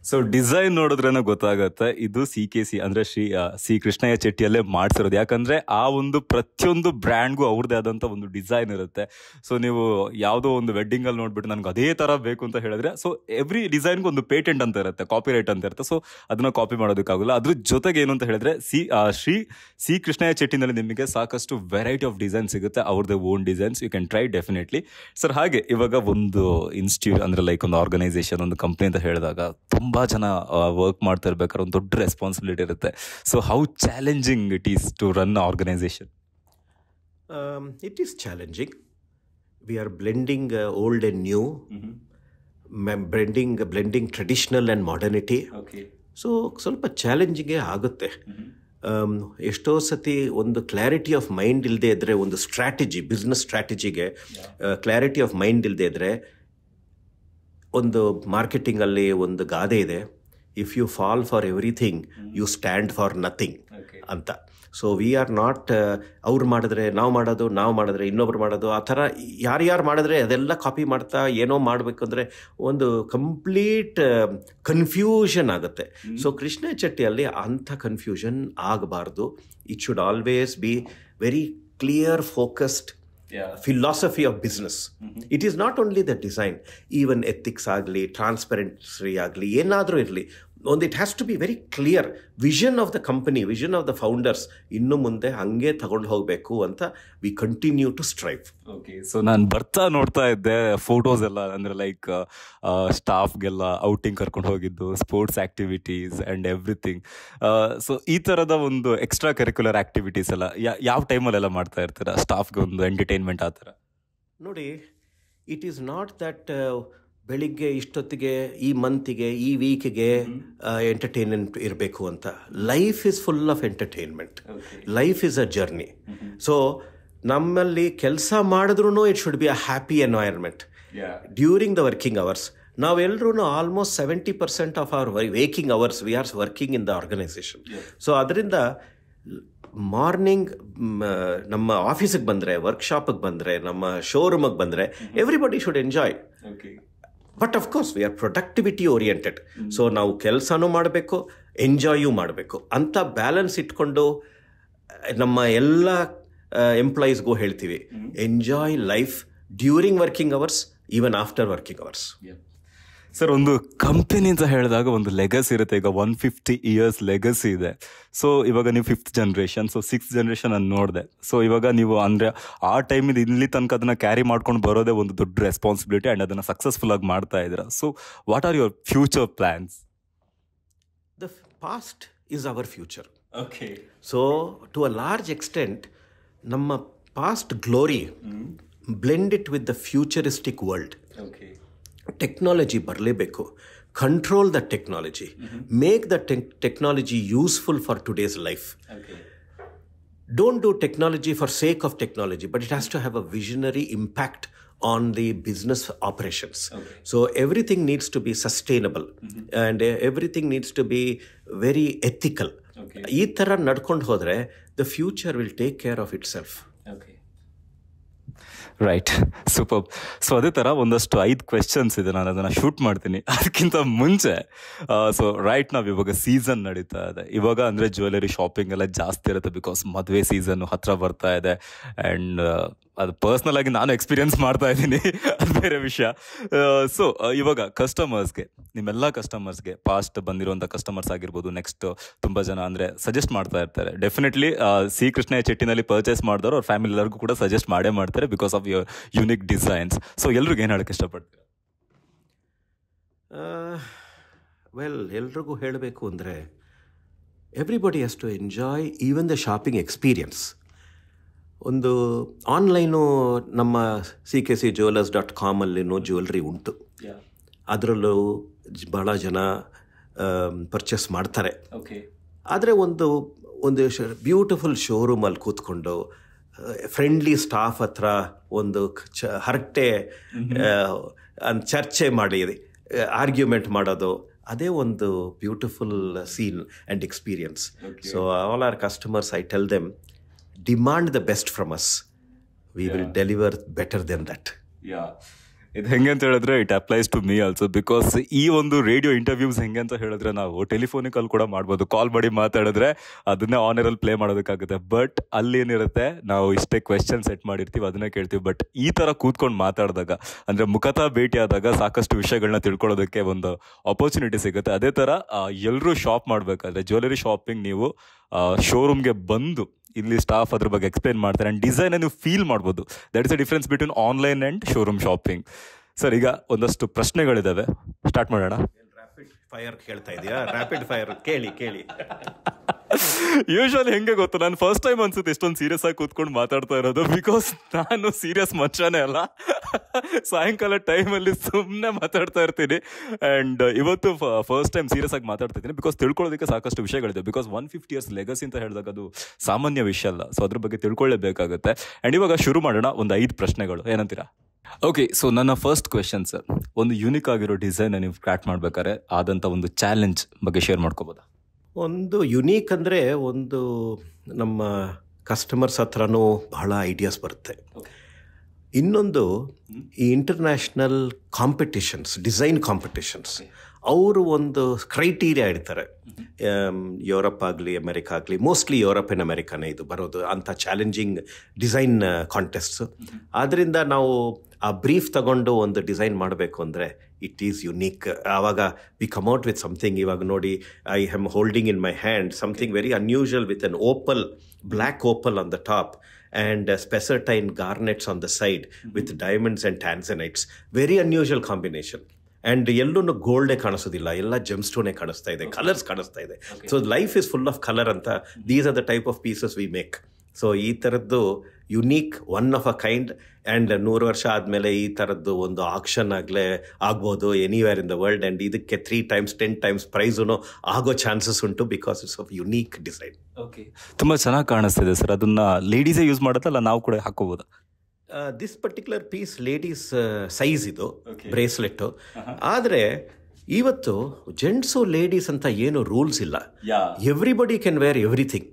so design ನೋಡಿದ್ರೇನೆ ಗೊತ್ತಾಗತ್ತೆ ಇದು ಸಿ ಕೆ ಸಿ ಅಂದರೆ ಶ್ರೀ ಸಿ ಕೃಷ್ಣಯ್ಯ ಚೆಟ್ಟಿಯಲ್ಲೇ ಮಾಡ್ಸಿರೋದು ಯಾಕಂದ್ರೆ ಆ ಒಂದು ಪ್ರತಿಯೊಂದು ಬ್ರ್ಯಾಂಡ್ಗೂ ಅವ್ರದೇ ಆದಂಥ ಒಂದು ಡಿಸೈನ್ ಇರುತ್ತೆ ಸೊ ನೀವು ಯಾವುದೋ ಒಂದು ವೆಡ್ಡಿಂಗಲ್ಲಿ ನೋಡ್ಬಿಟ್ಟು ನನಗೆ ಅದೇ ತರ ಬೇಕು ಅಂತ ಹೇಳಿದ್ರೆ ಸೊ ಎವ್ರಿ ಡಿಸೈನ್ಗೂ ಒಂದು ಪೇಟೆಂಟ್ ಅಂತ ಇರುತ್ತೆ ಕಾಪಿ ರೈಟ್ ಅಂತ ಇರುತ್ತೆ ಸೊ ಅದನ್ನ ಕಾಪಿ ಮಾಡೋದಕ್ಕಾಗಲ್ಲ ಅದ್ರ ಜೊತೆಗೆ ಏನು ಅಂತ ಹೇಳಿದ್ರೆ ಸಿ ಶ್ರೀ ಸಿ ಕೃಷ್ಣಯ್ಯ ಚೆಟ್ಟಿನಲ್ಲಿ ನಿಮಗೆ ಸಾಕಷ್ಟು ವೆರೈಟಿ ಆಫ್ ಡಿಸೈನ್ ಸಿಗುತ್ತೆ ಅವ್ರದ್ದು own designs you can try definitely sir ಹಾಗೆ ಇವಾಗ ಒಂದು ಇನ್ಸ್ಟಿಟ್ಯೂಟ್ ಅಂದರೆ ಲೈಕ್ ಒಂದು ಆರ್ಗನೈಸೇಷನ್ ಒಂದು ಕಂಪ್ನಿ ಅಂತ ಹೇಳಿದಾಗ ತುಂಬ ತುಂಬ ಜನ ವರ್ಕ್ ಮಾಡ್ತಾ ಇರ್ಬೇಕಾದ್ರೆ ಒಂದು ದೊಡ್ಡ ರೆಸ್ಪಾನ್ಸಿಬಿಲಿಟಿ ಇರುತ್ತೆ so how challenging it is to run organisation it is challenging we are blending old and new blending blending traditional and modernity so ಸ್ವಲ್ಪ ಚಾಲೆಂಜಿಂಗೇ ಆಗುತ್ತೆ mm-hmm. um, ಎಷ್ಟೋ ಸತಿ ಒಂದು ಕ್ಲಾರಿಟಿ ಆಫ್ ಮೈಂಡ್ ಇಲ್ಲದೆ ಇದ್ದರೆ ಒಂದು ಸ್ಟ್ರಾಟಜಿ ಬಿಸ್ನೆಸ್ ಸ್ಟ್ರಾಟಜಿಗೆ ಕ್ಲಾರಿಟಿ ಆಫ್ ಮೈಂಡ್ ಇಲ್ಲದೆ ಇದ್ದರೆ ಒಂದು ಮಾರ್ಕೆಟಿಂಗಲ್ಲಿ ಒಂದು ಗಾದೆ ಇದೆ if you fall for everything you stand for nothing ಅಂತ ಸೊ ವಿ ಆರ್ ನಾಟ್ ಅವ್ರು ಮಾಡಿದ್ರೆ ನಾವು ಮಾಡೋದು ನಾವು ಮಾಡಿದ್ರೆ ಇನ್ನೊಬ್ರು ಮಾಡೋದು ಆ ಥರ ಯಾರ್ಯಾರು ಮಾಡಿದ್ರೆ ಅದೆಲ್ಲ ಕಾಪಿ ಮಾಡ್ತಾ ಏನೋ ಮಾಡಬೇಕು ಅಂದರೆ ಒಂದು ಕಂಪ್ಲೀಟ್ ಕನ್ಫ್ಯೂಷನ್ uh, ಆಗುತ್ತೆ ಸೊ ಕೃಷ್ಣ ಚಟ್ಟಿಯಲ್ಲಿ ಅಂಥ ಕನ್ಫ್ಯೂಷನ್ ಆಗಬಾರ್ದು it should always be very clear focused yeah. philosophy of business. Mm-hmm. It is not only the design, even ethics ugly. Transparency ಆಗಲಿ ಏನಾದರೂ ಇರಲಿ ಒಂದು it has to be very clear vision of the company vision of the founders ಇನ್ನು ಮುಂದೆ ಹಂಗೆ ತಗೊಂಡು ಹೋಗ್ಬೇಕು ಅಂತ we continue to strive okay so ನಾನು ಬರ್ತಾ ನೋಡ್ತಾ ಇದ್ದೆ ಫೋಟೋಸ್ ಎಲ್ಲ ಅಂದರೆ ಲೈಕ್ ಸ್ಟಾಫ್ಗೆಲ್ಲ uh, uh, ಔಟಿಂಗ್ ಕರ್ಕೊಂಡು ಹೋಗಿದ್ದು sports activities and everything so ಈ ಥರದ ಒಂದು ಎಕ್ಸ್ಟ್ರಾ ಕರಿಕ್ಯುಲರ್ ಆ್ಯಕ್ಟಿವಿಟೀಸ್ ಎಲ್ಲ ಯಾವ ಟೈಮಲ್ಲೆಲ್ಲ ಮಾಡ್ತಾ ಇರ್ತೀರಾ ಸ್ಟಾಫ್ಗೆ ಒಂದು ಎಂಟರ್ಟೈನ್ಮೆಂಟ್ ಆ ಥರ ನೋಡಿ ಇಟ್ ಈಸ್ ನಾಟ್ ದಟ್ ಬೆಳಿಗ್ಗೆ ಇಷ್ಟೊತ್ತಿಗೆ ಈ ಮಂತಿಗೆ ಈ ವೀಕ್ಗೆ ಎಂಟರ್ಟೈನ್ಮೆಂಟ್ ಇರಬೇಕು ಅಂತ life is full of entertainment life is a journey so ನಮ್ಮಲ್ಲಿ ಕೆಲಸ ಮಾಡಿದ್ರೂ it should be a happy environment during the working hours ನಾವೆಲ್ಲರೂ almost seventy percent of our waking hours we are working in the organisation so ಅದರಿಂದ morning ನಮ್ಮ ಆಫೀಸಿಗೆ ಬಂದರೆ ವರ್ಕ್ಶಾಪಿಗೆ ಬಂದರೆ ನಮ್ಮ ಶೋರೂಮಿಗೆ ಬಂದರೆ everybody should enjoy but of course we are productivity oriented so ನಾವು ಕೆಲಸನೂ ಮಾಡಬೇಕು ಎಂಜಾಯೂ ಮಾಡಬೇಕು ಅಂತ ಬ್ಯಾಲೆನ್ಸ್ ಇಟ್ಕೊಂಡು ನಮ್ಮ ಎಲ್ಲ ಎಂಪ್ಲಾಯೀಸ್ಗೂ ಹೇಳ್ತೀವಿ enjoy life during working hours even after working hours sir ಒಂದು ಕಂಪನಿ ಅಂತ ಹೇಳಿದಾಗ ಒಂದು ಲೆಗಸಿ ಇರುತ್ತೆ ಈಗ ಒನ್ ಫಿಫ್ಟಿ ಇಯರ್ಸ್ ಲೆಗಸಿ ಇದೆ ಸೊ ಇವಾಗ ನೀವು fifth generation so six generation ಅನ್ನು ನೋಡಿದೆ ಸೊ ಇವಾಗ ನೀವು ಅಂದರೆ ಆ ಟೈಮಿಂದ ಇಲ್ಲಿ ತನಕ ಅದನ್ನು ಕ್ಯಾರಿ ಮಾಡ್ಕೊಂಡು ಬರೋದೇ ಒಂದು ದೊಡ್ಡ ರೆಸ್ಪಾನ್ಸಿಬಿಲಿಟಿ ಆ್ಯಂಡ್ ಅದನ್ನು ಸಕ್ಸಸ್ಫುಲ್ ಆಗಿ ಮಾಡ್ತಾ ಇದ್ದೀರಾ so what are your future plans the past is our future okay so to a large extent ನಮ್ಮ past glory blend it with the futuristic world okay technology ಬರಲೇಬೇಕು control the technology make the technology useful for today's life don't do technology for sake of technology but it has to have a visionary impact on the business operations. Okay. So everything needs to be sustainable mm-hmm. and everything needs to be very ethical. ಈ ಥರ ನಡ್ಕೊಂಡು ಹೋದರೆ the future will take care of itself okay right super so ಅದೇ ಥರ ಒಂದಷ್ಟು ಐದು questions ಇದೆ ನಾನು ಅದನ್ನು ಶೂಟ್ ಮಾಡ್ತೀನಿ ಅದಕ್ಕಿಂತ ಮುಂಚೆ ಸೊ ರೈಟ್ ನಾವು ಇವಾಗ ಸೀಸನ್ ನಡೀತಾ ಇದೆ ಇವಾಗ ಅಂದರೆ ಜ್ಯುವೆಲರಿ ಶಾಪಿಂಗ್ ಎಲ್ಲ ಜಾಸ್ತಿ ಇರುತ್ತೆ ಬಿಕಾಸ್ ಮದುವೆ ಸೀಸನ್ನು ಹತ್ತಿರ ಬರ್ತಾ ಇದೆ ಆ್ಯಂಡ್ ಅದು ಪರ್ಸ್ನಲ್ ಆಗಿ ನಾನು ಎಕ್ಸ್ಪೀರಿಯನ್ಸ್ ಮಾಡ್ತಾ ಇದ್ದೀನಿ ಅದು ಬೇರೆ ವಿಷಯ ಸೊ ಇವಾಗ ಕಸ್ಟಮರ್ಸ್ಗೆ ನಿಮ್ಮೆಲ್ಲ ಕಸ್ಟಮರ್ಸ್ಗೆ ಪಾಸ್ಟ್ ಬಂದಿರುವಂಥ ಕಸ್ಟಮರ್ಸ್ ಆಗಿರ್ಬೋದು ನೆಕ್ಸ್ಟ್ ತುಂಬ ಜನ ಅಂದರೆ ಸಜೆಸ್ಟ್ ಮಾಡ್ತಾ ಇರ್ತಾರೆ ಡೆಫಿನೆಟ್ಲಿ ಸಿ ಕೃಷ್ಣ ಚಿಟ್ಟಿನಲ್ಲಿ ಪರ್ಚೇಸ್ ಮಾಡಿದವರು ಅವ್ರ ಫ್ಯಾಮಿಲಿ ಎಲ್ಲರಿಗೂ ಕೂಡ ಸಜೆಸ್ಟ್ ಮಾಡೇ ಮಾಡ್ತಾರೆ because of of your unique designs so ಎಲ್ರಿಗೂ ಏನು ಹೇಳಕ್ಕೆ ಇಷ್ಟಪಡ್ತೀರಾ ವೆಲ್ ಎಲ್ರಿಗೂ ಹೇಳಬೇಕು ಅಂದರೆ everybody has to enjoy even the shopping experience ಒಂದು ಆನ್ಲೈನು ನಮ್ಮ C K C jewellers dot ಕಾಮಲ್ಲಿನೂ ಜ್ಯುವೆಲ್ರಿ ಉಂಟು ಅದರಲ್ಲೂ ಭಾಳ ಜನ ಪರ್ಚೇಸ್ ಮಾಡ್ತಾರೆ ಆದರೆ ಒಂದು ಒಂದು ಬ್ಯೂಟಿಫುಲ್ ಶೋರೂಮಲ್ಲಿ ಕೂತ್ಕೊಂಡು ಫ್ರೆಂಡ್ಲಿ ಸ್ಟಾಫ್ ಹತ್ರ ಒಂದು ಚ ಹರಟೆ ಚರ್ಚೆ ಮಾಡಿ ಆರ್ಗ್ಯುಮೆಂಟ್ ಮಾಡೋದು ಅದೇ ಒಂದು beautiful scene and experience so all our customers I tell them demand the best from us we will deliver better than that ಇದು ಹೆಂಗೆ ಅಂತ ಹೇಳಿದ್ರೆ it applies to me also because ಈ ಒಂದು ರೇಡಿಯೋ ಇಂಟರ್ವ್ಯೂಸ್ ಹೆಂಗೆ ಅಂತ ಹೇಳಿದ್ರೆ ನಾವು ಟೆಲಿಫೋನಿಕಲ್ ಕೂಡ ಮಾಡ್ಬೋದು ಕಾಲ್ ಮಾಡಿ ಮಾತಾಡಿದ್ರೆ ಅದನ್ನೇ ಆನರಲ್ಲಿ ಪ್ಲೇ ಮಾಡೋದಕ್ಕಾಗುತ್ತೆ ಬಟ್ ಅಲ್ಲಿ ಏನಿರುತ್ತೆ ನಾವು ಇಷ್ಟೇ ಕ್ವೆಶನ್ ಸೆಟ್ ಮಾಡಿರ್ತೀವಿ ಅದನ್ನೇ ಕೇಳ್ತೀವಿ ಬಟ್ ಈ ಥರ ಕೂತ್ಕೊಂಡು ಮಾತಾಡಿದಾಗ ಅಂದರೆ ಮುಖತಃ ಭೇಟಿಯಾದಾಗ ಸಾಕಷ್ಟು ವಿಷಯಗಳನ್ನ ತಿಳ್ಕೊಳ್ಳೋದಕ್ಕೆ ಒಂದು ಅಪರ್ಚುನಿಟಿ ಸಿಗುತ್ತೆ ಅದೇ ಥರ ಎಲ್ಲರೂ ಶಾಪ್ ಮಾಡಬೇಕಾದ್ರೆ ಜ್ಯುವೆಲರಿ ಶಾಪಿಂಗ್ ನೀವು ಶೋರೂಮ್ಗೆ ಬಂದು ಇಲ್ಲಿ ಸ್ಟಾಫ್ ಅದ್ರ ಬಗ್ಗೆ ಎಕ್ಸ್ಪ್ಲೈನ್ ಮಾಡ್ತಾರೆ ಆ್ಯಂಡ್ ಡಿಸೈನ್ ನೀವು ಫೀಲ್ ಮಾಡ್ಬೋದು that is a difference between online and showroom shopping sir ಈಗ ಒಂದಷ್ಟು ಪ್ರಶ್ನೆಗಳಿದ್ದಾವೆ ಸ್ಟಾರ್ಟ್ ಮಾಡೋಣ ರ್ಯಾಪಿಡ್ ಫೈರ್ ಕೇಳ್ತಾ ಇದೆಯಾ ರ್ಯಾಪಿಡ್ ಫೈರ್ ಕೇಳಿ ಕೇಳಿ ಯೂಶುವಲಿ ಹೆಂಗೆ ಗೊತ್ತು ನಾನು ಫಸ್ಟ್ ಟೈಮ್ ಅನ್ಸುತ್ತೆ ಇಷ್ಟೊಂದು ಸೀರಿಯಸ್ ಆಗಿ ಕೂತ್ಕೊಂಡು ಮಾತಾಡ್ತಾ ಇರೋದು ಬಿಕಾಸ್ ನಾನು ಸೀರಿಯಸ್ ಮಚ್ಚಾನೆ ಅಲ್ಲ ಸಾಯಂಕಾಲ ಟೈಮಲ್ಲಿ ಸುಮ್ಮನೆ ಮಾತಾಡ್ತಾ ಇರ್ತೀನಿ ಆ್ಯಂಡ್ uh, ಇವತ್ತು ಫಸ್ಟ್ ಟೈಮ್ ಸೀರಿಯಸ್ ಆಗಿ ಮಾತಾಡ್ತಾ ಇದ್ದೀನಿ ಬಿಕಾಸ್ ತಿಳ್ಕೊಳ್ಳೋದಕ್ಕೆ ಸಾಕಷ್ಟು ವಿಷಯಗಳಿದೆ because one fifty years legacy ಅಂತ ಹೇಳಿದಾಗ ಅದು ಸಾಮಾನ್ಯ ವಿಷಯ ಅಲ್ಲ ಸೊ ಅದ್ರ ಬಗ್ಗೆ ತಿಳ್ಕೊಳ್ಳೇಬೇಕಾಗುತ್ತೆ ಆ್ಯಂಡ್ ಇವಾಗ ಶುರು ಮಾಡೋಣ ಒಂದು ಐದು ಪ್ರಶ್ನೆಗಳು ಏನಂತೀರಾ ಓಕೆ ಸೊ ನನ್ನ ಫಸ್ಟ್ ಕ್ವೆಶನ್ ಸರ್ ಒಂದು ಯೂನಿಕ್ ಆಗಿರೋ ಡಿಸೈನ್ ನೀವು ಕ್ರಾಕ್ಟ್ ಮಾಡ್ಬೇಕಾದ್ರೆ ಆದಂಥ ಒಂದು ಚಾಲೆಂಜ್ ಬಗ್ಗೆ ಶೇರ್ ಮಾಡ್ಕೋಬೋದಾ ಒಂದು ಯುನೀಕ್ ಅಂದರೆ ಒಂದು ನಮ್ಮ ಕಸ್ಟಮರ್ಸ್ ಹತ್ರನೂ ಬಹಳ ಐಡಿಯಾಸ್ ಬರುತ್ತೆ ಇನ್ನೊಂದು ಈ ಇಂಟರ್ನ್ಯಾಷನಲ್ ಕಾಂಪಿಟೇಷನ್ಸ್ ಡಿಸೈನ್ ಕಾಂಪಿಟೇಷನ್ಸ್ ಅವರು ಒಂದು ಕ್ರೈಟೀರಿಯಾ ಇಡ್ತಾರೆ ಯುರೋಪ್ ಆಗಲಿ ಅಮೆರಿಕ ಆಗಲಿ ಮೋಸ್ಟ್ಲಿ ಯುರೋಪ್ ಇನ್ ಅಮೆರಿಕಾನೇ ಇದು ಬರೋದು ಅಂಥ ಚಾಲೆಂಜಿಂಗ್ ಡಿಸೈನ್ ಕಾಂಟೆಸ್ಟ್ಸು ಆದ್ದರಿಂದ ನಾವು ಆ ಬ್ರೀಫ್ ತಗೊಂಡು ಒಂದು ಡಿಸೈನ್ ಮಾಡಬೇಕು ಅಂದರೆ ಇಟ್ ಈಸ್ ಯುನೀಕ್ ಆವಾಗ we come out with something ಇವಾಗ ನೋಡಿ I am holding in my hand something very unusual with an opal black opal on the top and spessartine garnets on the side with diamonds and tanzanites very Very combination and ಎಲ್ಲೂ ಗೋಲ್ಡೇ ಕಾಣಿಸೋದಿಲ್ಲ ಎಲ್ಲ ಜಮ್ ಸ್ಟೋನೇ ಕಾಣಿಸ್ತಾ ಇದೆ colours ಕಾಣಿಸ್ತಾ ಇದೆ so life is full of colour ಅಂತ these are the type of pieces we make so ಈ ಥರದ್ದು unique one of a kind and ನೂರು ವರ್ಷ ಆದಮೇಲೆ ಈ ಥರದ್ದು ಒಂದು ಆಕ್ಷನ್ ಆಗಲೇ ಆಗ್ಬೋದು anywhere in the world and ಇದಕ್ಕೆ ತ್ರೀ ಟೈಮ್ಸ್ ಟೆನ್ ಟೈಮ್ಸ್ ಪ್ರೈಸೂ ಆಗೋ ಚಾನ್ಸಸ್ ಉಂಟು because it's of unique design okay ತುಂಬ ಚೆನ್ನಾಗಿ ಕಾಣಿಸ್ತಿದೆ ಸರ್ ಅದನ್ನು ಲೇಡೀಸೇ ಯೂಸ್ ಮಾಡುತ್ತಲ್ಲ ನಾವು ಕೂಡ ಹಾಕೋಬೋದು this particular piece ladies size ಇದು ಬ್ರೇಸ್ಲೆಟ್ಟು uh-huh. ಆದರೆ ಇವತ್ತು ಜೆಂಟ್ಸು ಲೇಡೀಸ್ ಅಂತ ಏನು ರೂಲ್ಸ್ ಇಲ್ಲ everybody can wear everything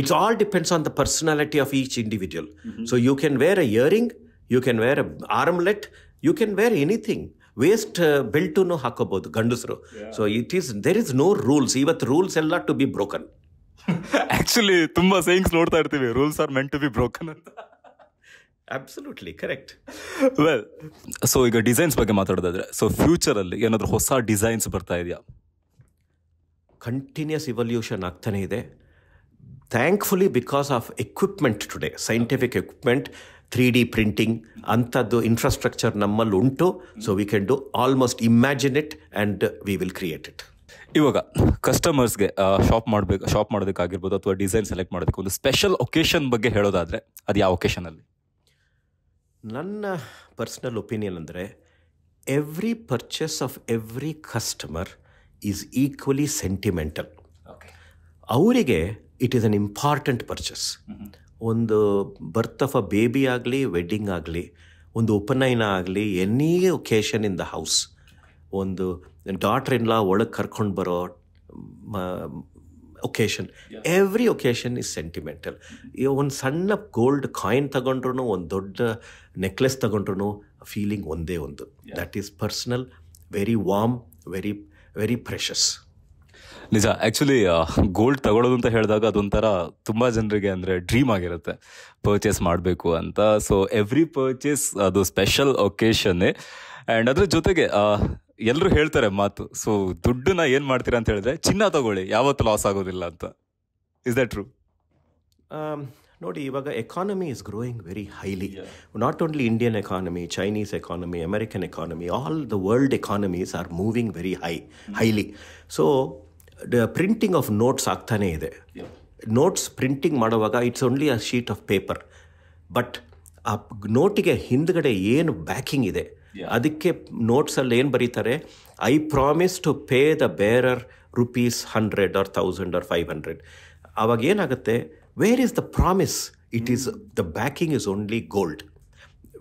it's all depends on the personality of each individual. Mm-hmm. So you can wear a earring, you can wear an armlet, you can wear anything. Waist belt ಹಾಕೋಬಹುದು ಗಂಡಸರು so it is there is no rules ಇವತ್ತು rules ಎಲ್ಲ to be broken actually ತುಂಬಾ sayings ನೋಡ್ತಾ ಇರ್ತೀವಿ rules are meant to be broken ಅಂತ absolutely correct well so ಈಗ designs ಬಗ್ಗೆ ಮಾತಾಡೋದಾದ್ರೆ ಸೊ ಫ್ಯೂಚರಲ್ಲಿ ಏನಾದರೂ ಹೊಸ ಡಿಸೈನ್ಸ್ ಬರ್ತಾ ಇದೆಯಾ ಕಂಟಿನ್ಯೂಸ್ ಇವಲ್ಯೂಷನ್ ಆಗ್ತಾನೆ ಇದೆ thankfully because of equipment today scientific equipment three D printing ಅಂಥದ್ದು ಇನ್ಫ್ರಾಸ್ಟ್ರಕ್ಚರ್ ನಮ್ಮಲ್ಲಿ ಉಂಟು so we can do almost imagine it and we will create it ಇವಾಗ ಕಸ್ಟಮರ್ಸ್ಗೆ ಶಾಪ್ ಮಾಡಬೇಕು ಶಾಪ್ ಮಾಡೋದಕ್ಕಾಗಿರ್ಬೋದು ಅಥವಾ ಡಿಸೈನ್ ಸೆಲೆಕ್ಟ್ ಮಾಡೋದಕ್ಕೆ ಒಂದು ಸ್ಪೆಷಲ್ ಒಕೇಶನ್ ಬಗ್ಗೆ ಹೇಳೋದಾದರೆ ಅದು ಯಾವ ಒಕೇಶನಲ್ಲಿ ನನ್ನ ಪರ್ಸ್ನಲ್ ಒಪಿನಿಯನ್ ಅಂದರೆ every purchase of every customer is equally sentimental ಅವರಿಗೆ it is an important purchase ಒಂದು ಬರ್ತ್ ಆಫ್ ಅ ಬೇಬಿ ಆಗಲಿ ವೆಡ್ಡಿಂಗ್ ಆಗಲಿ ಒಂದು ಉಪನಯನ ಆಗಲಿ any occasion in the house ಒಂದು ಡಾಟ್ರ್ ಇನ್ಲಾ ಒಳಗೆ ಕರ್ಕೊಂಡು ಬರೋ occasion every occasion is sentimental ಒಂದು ಸಣ್ಣ ಗೋಲ್ಡ್ ಕಾಯಿನ್ ತಗೊಂಡ್ರು ಒಂದು ದೊಡ್ಡ ನೆಕ್ಲೆಸ್ ತಗೊಂಡ್ರು ಫೀಲಿಂಗ್ ಒಂದೇ ಒಂದು that is personal very warm very very precious ನಿಜ ಆ್ಯಕ್ಚುಲಿ ಗೋಲ್ಡ್ ತಗೊಳ್ಳೋದು ಅಂತ ಹೇಳಿದಾಗ ಅದೊಂಥರ ತುಂಬ ಜನರಿಗೆ ಅಂದರೆ ಡ್ರೀಮ್ ಆಗಿರುತ್ತೆ ಪರ್ಚೇಸ್ ಮಾಡಬೇಕು ಅಂತ ಸೊ ಎವ್ರಿ ಪರ್ಚೇಸ್ ಅದು ಸ್ಪೆಷಲ್ ಒಕೇಶನ್ನೇ ಆ್ಯಂಡ್ ಅದ್ರ ಜೊತೆಗೆ ಎಲ್ಲರೂ ಹೇಳ್ತಾರೆ ಮಾತು ಸೊ ದುಡ್ಡನ್ನ ಏನು ಮಾಡ್ತೀರಾ ಅಂತ ಹೇಳಿದ್ರೆ ಚಿನ್ನ ತಗೊಳ್ಳಿ ಯಾವತ್ತು ಲಾಸ್ ಆಗೋದಿಲ್ಲ ಅಂತ ಇಸ್ ದಟ್ ಟ್ರೂ ನೋಡಿ ಇವಾಗ economy is growing very highly not only Indian economy Chinese economy American economy all the world economies are moving very high highly so printing of notes ಆಗ್ತಾನೇ ಇದೆ ನೋಟ್ಸ್ ಪ್ರಿಂಟಿಂಗ್ ಮಾಡುವಾಗ it's only a sheet of paper but ಆ ನೋಟಿಗೆ ಹಿಂದ್ಗಡೆ ಏನು backing ಇದೆ ಅದಕ್ಕೆ ನೋಟ್ಸಲ್ಲಿ ಏನು ಬರೀತಾರೆ I promise to pay the bearer rupees hundred or thousand or five hundred ಆವಾಗ ಏನಾಗುತ್ತೆ where is the promise it is the backing is only gold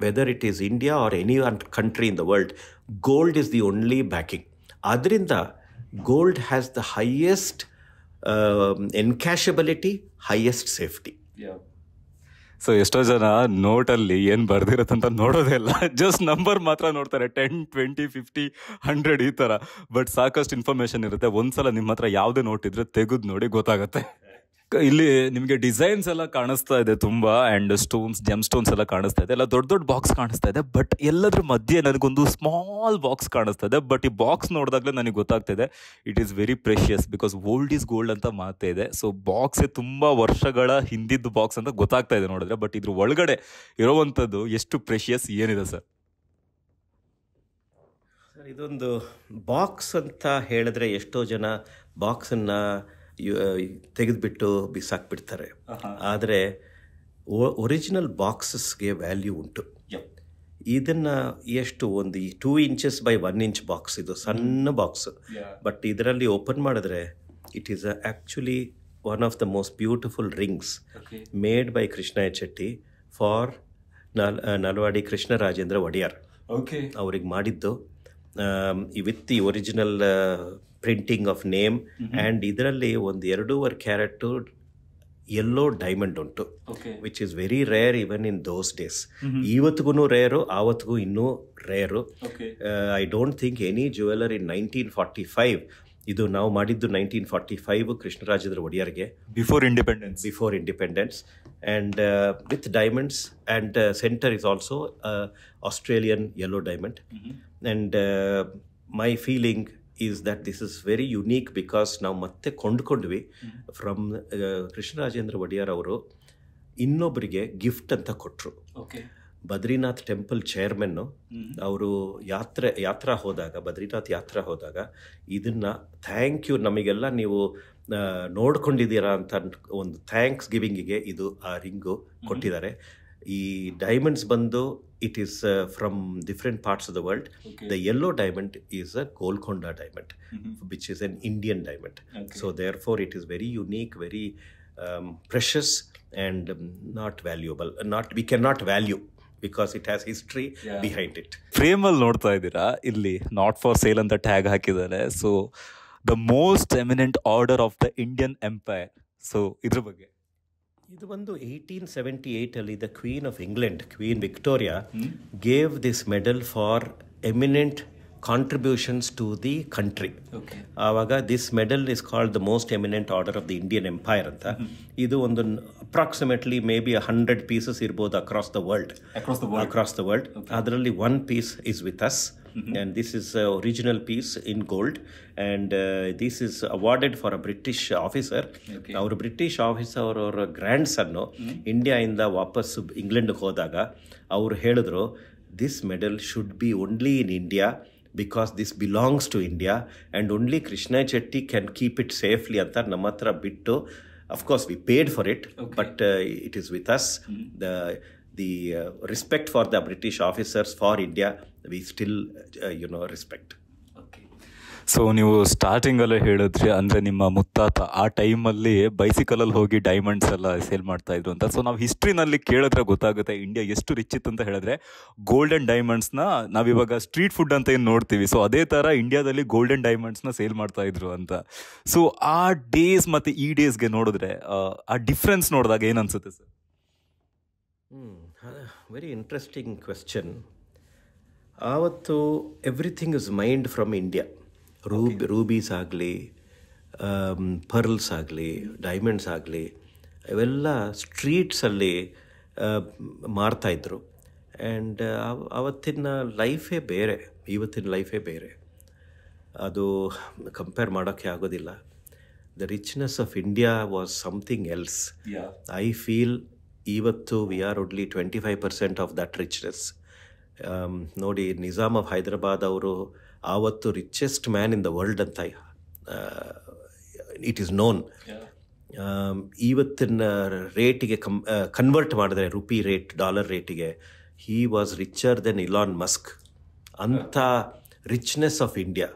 whether it is India or any one country in the world gold is the only backing ಆದ್ದರಿಂದ gold has the highest encashability highest safety so ಎಷ್ಟೋ ಜನ ನೋಟಲ್ಲಿ ಏನು ಬರ್ದಿರತ್ತಂತ ನೋಡೋದೇ ಇಲ್ಲ just number ಮಾತ್ರ ನೋಡ್ತಾರೆ ten twenty fifty hundred ಈ ಥರ ಬಟ್ ಸಾಕಷ್ಟು ಇನ್ಫಾರ್ಮೇಷನ್ ಇರುತ್ತೆ ಒಂದ್ಸಲ ನಿಮ್ಮ ಹತ್ರ ಯಾವುದೇ ನೋಟ್ ಇದ್ರೆ ತೆಗೆದು ನೋಡಿ ಗೊತ್ತಾಗುತ್ತೆ ಇಲ್ಲಿ ನಿಮಗೆ ಡಿಸೈನ್ಸ್ ಎಲ್ಲ ಕಾಣಿಸ್ತಾ ಇದೆ ತುಂಬ ಆ್ಯಂಡ್ ಸ್ಟೋನ್ಸ್ ಜಮ್ ಸ್ಟೋನ್ಸ್ ಎಲ್ಲ ಕಾಣಿಸ್ತಾ ಇದೆ ಎಲ್ಲ ದೊಡ್ಡ ದೊಡ್ಡ ಬಾಕ್ಸ್ ಕಾಣಿಸ್ತಾ ಇದೆ ಬಟ್ ಎಲ್ಲದರ ಮಧ್ಯೆ ನನಗೊಂದು ಸ್ಮಾಲ್ ಬಾಕ್ಸ್ ಕಾಣಿಸ್ತಾ ಇದೆ ಬಟ್ ಈ ಬಾಕ್ಸ್ ನೋಡಿದಾಗಲೇ ನನಗೆ ಗೊತ್ತಾಗ್ತಿದೆ it is very precious because old is gold ಅಂತ ಮಾತಾ ಇದೆ ಸೊ ಬಾಕ್ಸೇ ತುಂಬ ವರ್ಷಗಳ ಹಿಂದಿದ್ದು ಬಾಕ್ಸ್ ಅಂತ ಗೊತ್ತಾಗ್ತಾ ಇದೆ ನೋಡಿದ್ರೆ ಬಟ್ ಇದ್ರ ಒಳಗಡೆ ಇರೋವಂಥದ್ದು ಎಷ್ಟು ಪ್ರೆಷಿಯಸ್ ಏನಿದೆ ಸರ್ ಸರ್ ಇದೊಂದು ಬಾಕ್ಸ್ ಅಂತ ಹೇಳಿದ್ರೆ ಎಷ್ಟೋ ಜನ ಬಾಕ್ಸನ್ನು ತೆಗೆದುಬಿಟ್ಟು ಬಿಸಾಕ್ಬಿಡ್ತಾರೆ ಆದರೆ ಒರಿಜಿನಲ್ ಬಾಕ್ಸಸ್ಗೆ ವ್ಯಾಲ್ಯೂ ಉಂಟು ಇದನ್ನು ಎಷ್ಟು ಒಂದು ಈ two inches by one inch box ಇದು ಸಣ್ಣ ಬಾಕ್ಸ್ ಬಟ್ ಇದರಲ್ಲಿ ಓಪನ್ ಮಾಡಿದ್ರೆ it is actually one of the most beautiful rings made by Krishna Chetty for ನಲ್ ನಲ್ವಾಡಿ ಕೃಷ್ಣರಾಜೇಂದ್ರ ಒಡೆಯರ್ ಅವ್ರಿಗೆ ಮಾಡಿದ್ದು um, ಈ with the original printing of name and ಇದರಲ್ಲಿ ಒಂದು ಎರಡೂವರೆ ಕ್ಯಾರೆಟು ಎಲ್ಲೋ ಡೈಮಂಡ್ ಉಂಟು which is very rare even in those days ಇವತ್ತಿಗೂ ರೇರು ಆವತ್ತಿಗೂ ಇನ್ನೂ rare I don't think any jeweller in nineteen forty five ಇದು ನಾವು ಮಾಡಿದ್ದು ನೈನ್ಟೀನ್ ಫಾರ್ಟಿ ಫೈವ್ ಕೃಷ್ಣರಾಜದ್ರ ಒಡೆಯರ್ಗೆ before independence before independence and with diamonds and centre is also Australian yellow diamond and my feeling is that this is very unique because ನಾವು ಮತ್ತೆ ಕೊಂಡ್ಕೊಂಡ್ವಿ from uh, Krishnarajendra Wodeyar ಅವರು ಇನ್ನೊಬ್ಬರಿಗೆ gift ಅಂತ ಕೊಟ್ಟರು ಬದ್ರಿನಾಥ್ ಟೆಂಪಲ್ ಚೇರ್ಮನ್ನು ಅವರು ಯಾತ್ರೆ ಯಾತ್ರಾ ಹೋದಾಗ ಬದ್ರಿನಾಥ್ ಯಾತ್ರಾ ಹೋದಾಗ ಇದನ್ನು ಥ್ಯಾಂಕ್ ಯು ನಮಗೆಲ್ಲ ನೀವು uh, ನೋಡ್ಕೊಂಡಿದ್ದೀರಾ ಅಂತ ಒಂದು ಥ್ಯಾಂಕ್ಸ್ ಗಿವಿಂಗಿಗೆ ಇದು ಆ ರಿಂಗು ಕೊಟ್ಟಿದ್ದಾರೆ ಈ ಡೈಮಂಡ್ಸ್ ಬಂದು it is from different parts of the world the yellow diamond is a Golconda diamond which is an Indian diamond so therefore it is very unique very precious and not valuable not we can not value because it has history behind it ಫ್ರೇಮಲ್ಲಿ ನೋಡ್ತಾ ಇದ್ದೀರಾ ಇಲ್ಲಿ not for sale ಅಂತ tag ಹಾಕಿದ್ದಾರೆ so the most eminent order of the Indian empire so ಇದ್ರ ಬಗ್ಗೆ ಇದು ಬಂದು ಏಯ್ಟೀನ್ ಸೆವೆಂಟಿ ಏಯ್ಟಲ್ಲಿ the queen of England queen Victoria gave this medal for eminent contributions to the country ಆವಾಗ this medal is called the most eminent order of the Indian empire ಅಂತ ಇದು ಒಂದು approximately maybe hundred pieces ಇರ್ಬೋದು across the world across the world ಅದರಲ್ಲಿ one piece is with us -hmm. This this original piece in gold and this and awarded uh, for is awarded for a British officer ಅವರ grandson ಇಂಡಿಯಾಯಿಂದ ವಾಪಸ್ಸು ಇಂಗ್ಲೆಂಡ್ಗೆ ಹೋದಾಗ ಅವರು ಹೇಳಿದ್ರು this medal should be only in India because this belongs to India and only Krishna Shetty can keep it safely ಅಂತ ನಮ್ಮ ಹತ್ರ ಬಿಟ್ಟು of course we paid for it but it is with us the the uh, respect for the British officers for India, we still, uh, you know, respect. So ನೀವು ಸ್ಟಾರ್ಟಿಂಗಲ್ಲೇ ಹೇಳಿದ್ರಿ ಅಂದರೆ ನಿಮ್ಮ ಮುತ್ತಾತ ಆ ಟೈಮಲ್ಲಿ ಅಲ್ಲಿ ಹೋಗಿ ಡೈಮಂಡ್ಸ್ ಎಲ್ಲ ಸೇಲ್ ಮಾಡ್ತಾ ಇದ್ರು ಅಂತ ಸೊ ನಾವು ಹಿಸ್ಟ್ರಿನಲ್ಲಿ ಕೇಳಿದ್ರೆ ಗೊತ್ತಾಗುತ್ತೆ ಇಂಡಿಯಾ ಎಷ್ಟು ರಿಚ್ ಇತ್ತು ಅಂತ ಹೇಳಿದ್ರೆ ಗೋಲ್ಡ್ ಗೋಲ್ಡನ್ ಡೈಮಂಡ್ಸ್ನ ನಾವಿವಾಗ ಸ್ಟ್ರೀಟ್ ಫುಡ್ ಅಂತ ಏನು ನೋಡ್ತೀವಿ ಸೊ ಅದೇ ತರ ಇಂಡಿಯಾದಲ್ಲಿ ಗೋಲ್ಡನ್ ನ ಸೇಲ್ ಮಾಡ್ತಾ ಇದ್ರು ಅಂತ ಸೊ ಆ ಡೇಸ್ ಮತ್ತೆ ಈ ಡೇಸ್ಗೆ ನೋಡಿದ್ರೆ ಆ ಡಿಫ್ರೆನ್ಸ್ ನೋಡಿದಾಗ ಏನ್ ಅನ್ಸುತ್ತೆ ಸರ್ ವೆರಿ ಇಂಟ್ರೆಸ್ಟಿಂಗ್ ಕ್ವೆಶ್ಚನ್ ಆವತ್ತು everything is mined from India ರೂಬ್ ರೂಬೀಸ್ ಆಗಲಿ ಪರ್ಲ್ಸ್ ಆಗಲಿ ಡೈಮಂಡ್ಸ್ ಆಗಲಿ ಇವೆಲ್ಲ ಸ್ಟ್ರೀಟ್ಸಲ್ಲಿ uh, ಮಾರ್ತಾಯಿದ್ರು uh, ಆ್ಯಂಡ್ ಆವತ್ತಿನ ಲೈಫೇ ಬೇರೆ ಇವತ್ತಿನ ಲೈಫೇ ಬೇರೆ ಅದು ಕಂಪೇರ್ ಮಾಡೋಕ್ಕೆ ಆಗೋದಿಲ್ಲ the richness of India was something else I feel ಇವತ್ತು we are hardly twenty five percent of that richness ನೋಡಿ ನಿಜಾಮ್ ಆಫ್ ಹೈದರಾಬಾದ್ ಅವರು ಆವತ್ತು richest man in the world ಅಂತ ಇಟ್ ಈಸ್ ನೋನ್ ಇವತ್ತಿನ ರೇಟಿಗೆ ಕಮ್ ಕನ್ವರ್ಟ್ ಮಾಡಿದ್ರೆ ರುಪಿ ರೇಟ್ ಡಾಲರ್ ರೇಟಿಗೆ he was richer than Elon Musk ಅಂಥ richness of India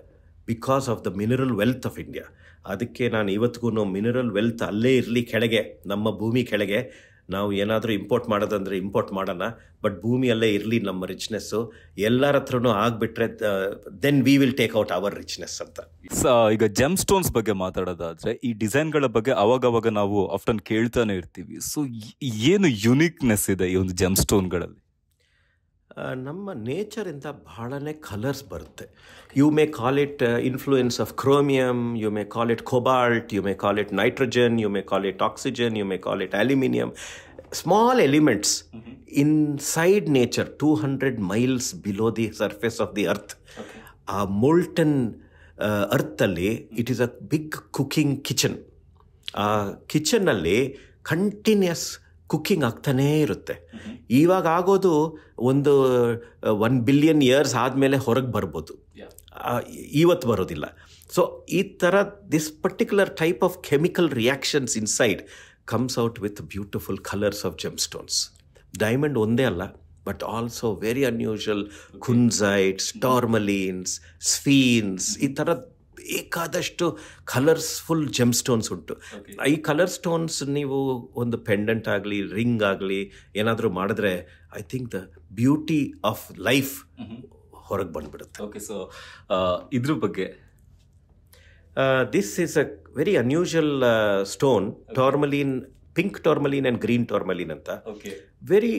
because of the mineral wealth of India ಅದಕ್ಕೆ ನಾನು ಇವತ್ತಿಗೂ ಮಿನರಲ್ ವೆಲ್ತ್ ಅಲ್ಲೇ ಇರಲಿ ಕೆಳಗೆ ನಮ್ಮ ಭೂಮಿ ಕೆಳಗೆ ನಾವು ಏನಾದರೂ ಇಂಪೋರ್ಟ್ ಮಾಡೋದಂದರೆ ಇಂಪೋರ್ಟ್ ಮಾಡೋಣ ಬಟ್ ಭೂಮಿಯಲ್ಲೇ ಇರಲಿ ನಮ್ಮ ರಿಚ್ನೆಸ್ಸು ಎಲ್ಲರ ಹತ್ರನೂ ಆಗಿಬಿಟ್ರೆ then we will take out our richness ಅಂತ ಈಗ ಜಮ್ ಸ್ಟೋನ್ಸ್ ಬಗ್ಗೆ ಮಾತಾಡೋದಾದರೆ ಈ ಡಿಸೈನ್ಗಳ ಬಗ್ಗೆ ಅವಾಗವಾಗ ನಾವು ಆಫ್ಟನ್ ಕೇಳ್ತಾನೆ ಇರ್ತೀವಿ ಸೊ ಏನು ಯುನೀಕ್ನೆಸ್ ಇದೆ ಈ ಒಂದು ಜಮ್ ಸ್ಟೋನ್ಗಳಲ್ಲಿ ನಮ್ಮ ನೇಚರಿಂದ ಭಾಳನೇ ಕಲರ್ಸ್ ಬರುತ್ತೆ you may call it influence of chromium you may call it cobalt you may call it nitrogen you may call it oxygen you may call it aluminium small elements inside nature two hundred miles below the surface of the earth ಆ molten ಅರ್ತಲ್ಲಿ it is a big cooking kitchen ಆ ಕಿಚನ್ನಲ್ಲಿ continuous cooking ಆಗ್ತಾನೇ ಇರುತ್ತೆ ಇವಾಗ ಆಗೋದು ಒಂದು one billion years ಆದಮೇಲೆ ಹೊರಗೆ ಬರ್ಬೋದು ಇವತ್ತು ಬರೋದಿಲ್ಲ ಸೊ ಈ ಥರ this particular type of chemical reactions inside comes out with beautiful colours of gem stones diamond ಒಂದೇ ಅಲ್ಲ but also very unusual kunzites tourmalines sphenes ಈ ಥರ ಬೇಕಾದಷ್ಟು ಕಲರ್ಸ್ಫುಲ್ ಜೆಮ್ ಸ್ಟೋನ್ಸ್ ಉಂಟು ಈ ಕಲರ್ ಸ್ಟೋನ್ಸ್ ನೀವು ಒಂದು ಪೆಂಡೆಂಟ್ ಆಗಲಿ ರಿಂಗ್ ಆಗಲಿ ಏನಾದರೂ ಮಾಡಿದ್ರೆ I think the beauty of life ಹೊರಗೆ ಬಂದ್ಬಿಡುತ್ತೆ ಓಕೆ ಸೊ ಇದ್ರ ಬಗ್ಗೆ this is a very unusual stone tourmaline pink tourmaline and green tourmaline ಅಂತ ವೆರಿ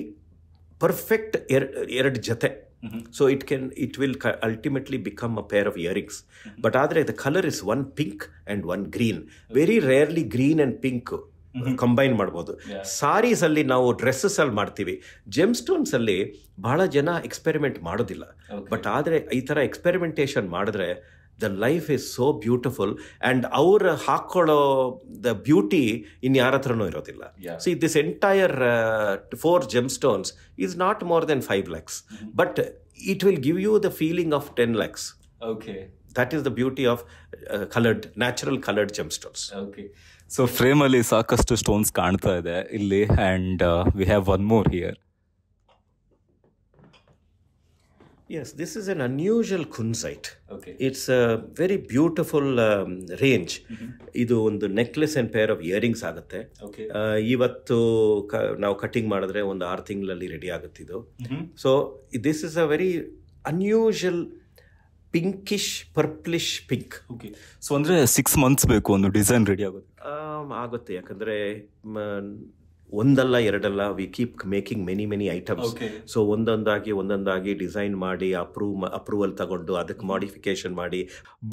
ಪರ್ಫೆಕ್ಟ್ er, ಎರಡು ಜೊತೆ Mm-hmm. So it can it will ultimately become a pair of earrings. Mm-hmm. But adre the color is one pink and one green. Very rarely green and pink combine ಮಾಡ್ಬೋದು ಸಾರೀಸ್ ಅಲ್ಲಿ ನಾವು dresses ಅಲ್ಲಿ ಮಾಡ್ತೀವಿ GeM stones ಅಲ್ಲಿ ಬಹಳ ಜನ experiment ಮಾಡೋದಿಲ್ಲ but ಆದ್ರೆ ಈ ತರ ಎಕ್ಸ್ಪೆರಿಮೆಂಟೇಷನ್ ಮಾಡಿದ್ರೆ the life is so beautiful and ಅವ್ರ ಹಾಕ್ಕೊಳ್ಳೋ ದ ಬ್ಯೂಟಿ ಇನ್ನು ಯಾರ ಹತ್ರನೂ ಇರೋದಿಲ್ಲ see this entire four gem stones is not more than five lakhs but it will give you the feeling of ten lakhs okay that is the beauty of coloured natural coloured gem stones okay so ಫ್ರೇಮಲ್ಲಿ ಸಾಕಷ್ಟು stones ಕಾಣ್ತಾ ಇದೆ ಇಲ್ಲಿ and we have one more here Yes, this is an unusual kunzite. Okay. It's a very beautiful um, range. Mm-hmm. ಇದು ಒಂದು necklace and pair of earrings ಆಗುತ್ತೆ ಇವತ್ತು ನಾವು ಕಟಿಂಗ್ ಮಾಡಿದ್ರೆ ಒಂದು ಆರು ತಿಂಗಳಲ್ಲಿ ರೆಡಿ ಆಗುತ್ತಿದ್ದು so this is a very unusual pinkish purplish pink okay so ಅಂದರೆ ಸಿಕ್ಸ್ ಮಂತ್ಸ್ ಬೇಕು ಒಂದು ಡಿಸೈನ್ ರೆಡಿ ಆಗುತ್ತೆ ಆಗುತ್ತೆ ಯಾಕಂದರೆ ಒಂದಲ್ಲ ಎರಡಲ್ಲ we keep making many many items so ಒಂದೊಂದಾಗಿ ಒಂದೊಂದಾಗಿ ಡಿಸೈನ್ ಮಾಡಿ ಅಪ್ರೂವ್ ಅಪ್ರೂವಲ್ ತಗೊಂಡು ಅದಕ್ಕೆ ಮಾಡಿಫಿಕೇಶನ್ mm-hmm. ಮಾಡಿ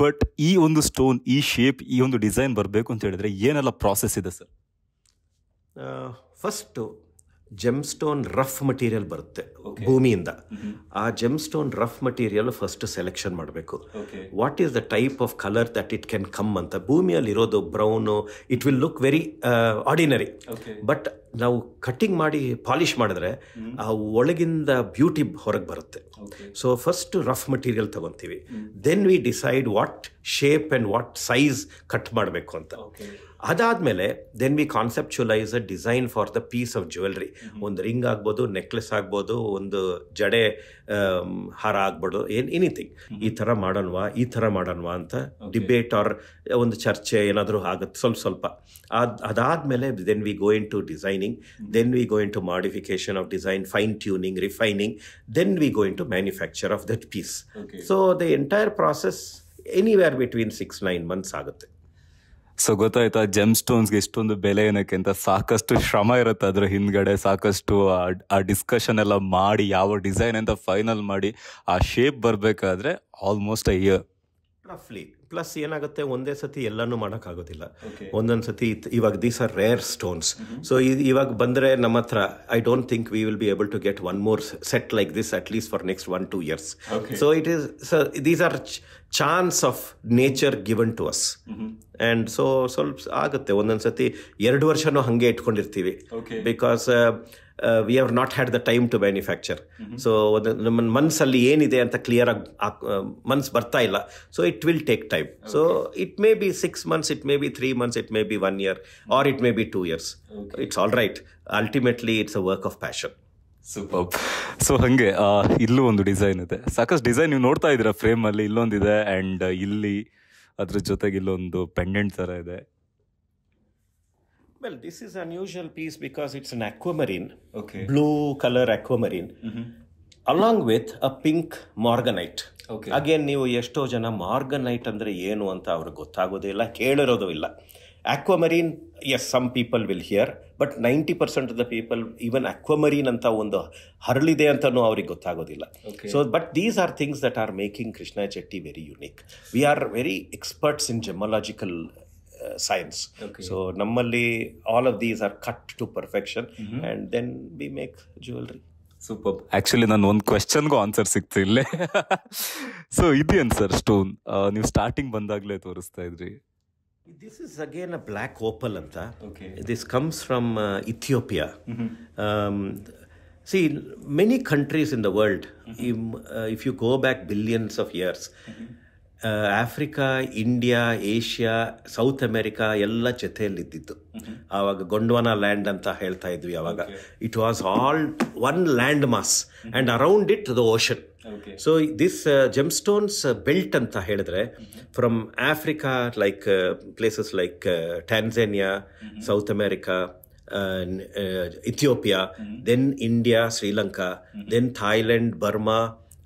ಬಟ್ ಈ ಒಂದು ಸ್ಟೋನ್ ಈ ಶೇಪ್ ಈ ಒಂದು ಡಿಸೈನ್ ಬರಬೇಕು ಅಂತ ಹೇಳಿದ್ರೆ ಏನೆಲ್ಲ ಪ್ರಾಸೆಸ್ ಇದೆ sir first uh, gemstone stone rough material ಬರುತ್ತೆ ಭೂಮಿಯಿಂದ ಆ gem stone rough material first selection ಮಾಡಬೇಕು what is the type of colour that it can come ಅಂತ ಭೂಮಿಯಲ್ಲಿ ಇರೋದು brown it will look very ordinary but ನಾವು cutting ಮಾಡಿ polish ಮಾಡಿದ್ರೆ ಆ ಒಳಗಿಂದ ಬ್ಯೂಟಿ ಹೊರಗೆ ಬರುತ್ತೆ ಸೊ ಫಸ್ಟ್ ರಫ್ ಮಟೀರಿಯಲ್ ತಗೊತೀವಿ then we decide what shape and what size cut ಮಾಡಬೇಕು ಅಂತ ಅದಾದಮೇಲೆ then V conceptualise a design for the piece of jewellery ಒಂದು ರಿಂಗ್ ಆಗ್ಬೋದು ನೆಕ್ಲೆಸ್ ಆಗ್ಬೋದು ಒಂದು ಜಡೆ um, ಹಾರ ಆಗ್ಬೋದು ಏನು ಎನಿಥಿಂಗ್ ಈ ಥರ ಮಾಡೋಣವಾ ಈ ಥರ ಮಾಡೋಣವಾ ಅಂತ ಡಿಬೇಟ್ ಆರ್ ಒಂದು ಚರ್ಚೆ ಏನಾದರೂ ಆಗುತ್ತೆ ಸ್ವಲ್ಪ ಸ್ವಲ್ಪ ಅದು ಅದಾದಮೇಲೆ then we go into designing then we go into modification of design fine tuning refining then we go into manufacture of that piece so the entire process anywhere between six nine months ಆಗುತ್ತೆ so ಗೊತ್ತಾಯ್ತು gem ಸ್ಟೋನ್ಸ್ಗೆ ಇಷ್ಟೊಂದು ಬೆಲೆ ಏನಕ್ಕೆ ಅಂತ ಸಾಕಷ್ಟು ಶ್ರಮ ಇರುತ್ತೆ ಅದ್ರ ಹಿಂದ್ಗಡೆ ಸಾಕಷ್ಟು ಆ ಡಿಸ್ಕಷನ್ ಎಲ್ಲ ಮಾಡಿ ಯಾವ ಡಿಸೈನ್ ಅಂತ ಫೈನಲ್ ಮಾಡಿ ಆ ಶೇಪ್ ಬರಬೇಕಾದ್ರೆ ಆಲ್ಮೋಸ್ಟ್ ಅ ಇಯರ್ ರಫ್ಲಿ ಪ್ಲಸ್ ಏನಾಗುತ್ತೆ ಒಂದೇ ಸತಿ ಎಲ್ಲನೂ ಮಾಡೋಕ್ಕಾಗೋದಿಲ್ಲ ಒಂದೊಂದು ಸತಿ ಇವಾಗ these are rare stones so ಇವಾಗ ಬಂದರೆ ನಮ್ಮ ಹತ್ರ I don't think we will be able to get one more set like this at least for next one two years so it is these are chance of nature given to us and so ಸ್ವಲ್ಪ ಆಗುತ್ತೆ ಒಂದೊಂದು ಸತಿ ಎರಡು ವರ್ಷನೂ ಹಾಗೆ ಇಟ್ಕೊಂಡಿರ್ತೀವಿ because we have not had the time to manufacture so ಒಂದು ನಮ್ಮ ಮನ್ಸಲ್ಲಿ ಏನಿದೆ ಅಂತ ಕ್ಲಿಯರ್ ಆಗಿ ಮನ್ಸ್ ಬರ್ತಾ ಇಲ್ಲ so it will take time so it may be six months it may be three months it may be one year or it may be two years it's all right ultimately it's a work of passion super so ಹಂಗೆ ಇಲ್ಲೂ ಒಂದು design ಇದೆ ಸಾಕಷ್ಟು design ನೀವು ನೋಡ್ತಾ ಇದ್ದೀರಾ ಫ್ರೇಮಲ್ಲಿ ಇಲ್ಲೊಂದಿದೆ and uh, ಇಲ್ಲಿ ಅದ್ರ ಜೊತೆಗೆ ಇಲ್ಲೊಂದು ಪೆಂಡೆಂಟ್ ಥರ ಇದೆ Well, this is unusual piece because it's an aquamarine, okay. blue color aquamarine, mm-hmm. along with a pink morganite. Again ನೀವು ಎಷ್ಟೋ ಜನ ಮಾರ್ಗನೈಟ್ ಅಂದ್ರೆ ಏನು ಅಂತ ಅವ್ರಿಗೆ ಗೊತ್ತಾಗೋದೇ ಇಲ್ಲ ಕೇಳಿರೋದು ಇಲ್ಲ aquamarine yes some people will hear but ninety percent of the people even aquamarine ಅಂತ ಒಂದು ಹರಳಿದೆ ಅಂತಲೂ ಅವ್ರಿಗೆ ಗೊತ್ತಾಗೋದಿಲ್ಲ so but these are things that are making Krishna Chetty very unique we are very experts in gemological science so ನಮ್ಮಲ್ಲಿ all of these are cut to perfection and then we make jewellery super actually ನಾನು ಒಂದು ಕ್ವೆಶನ್ಗೂ answer ಸಿಕ್ತು ಇಲ್ಲೇ so ಇದೇನು sir stone ನೀವು starting ಬಂದಾಗಲೇ ತೋರಿಸ್ತಾ ಇದ್ರಿ this is again a black opal ಅಂತ this comes from Ethiopia see many countries in the world if you go back billions of years Africa India Asia South America ಎಲ್ಲ ಜತೆಯಲ್ಲಿದ್ದಿತ್ತು ಆವಾಗ Gondwana land ಅಂತ ಹೇಳ್ತಾ ಇದ್ವಿ ಆವಾಗ it was all one land mass and around it the ocean so this gemstones belt ಅಂತ ಹೇಳಿದ್ರೆ from Africa like places like Tanzania South America Ethiopia then India Sri Lanka then Thailand Burma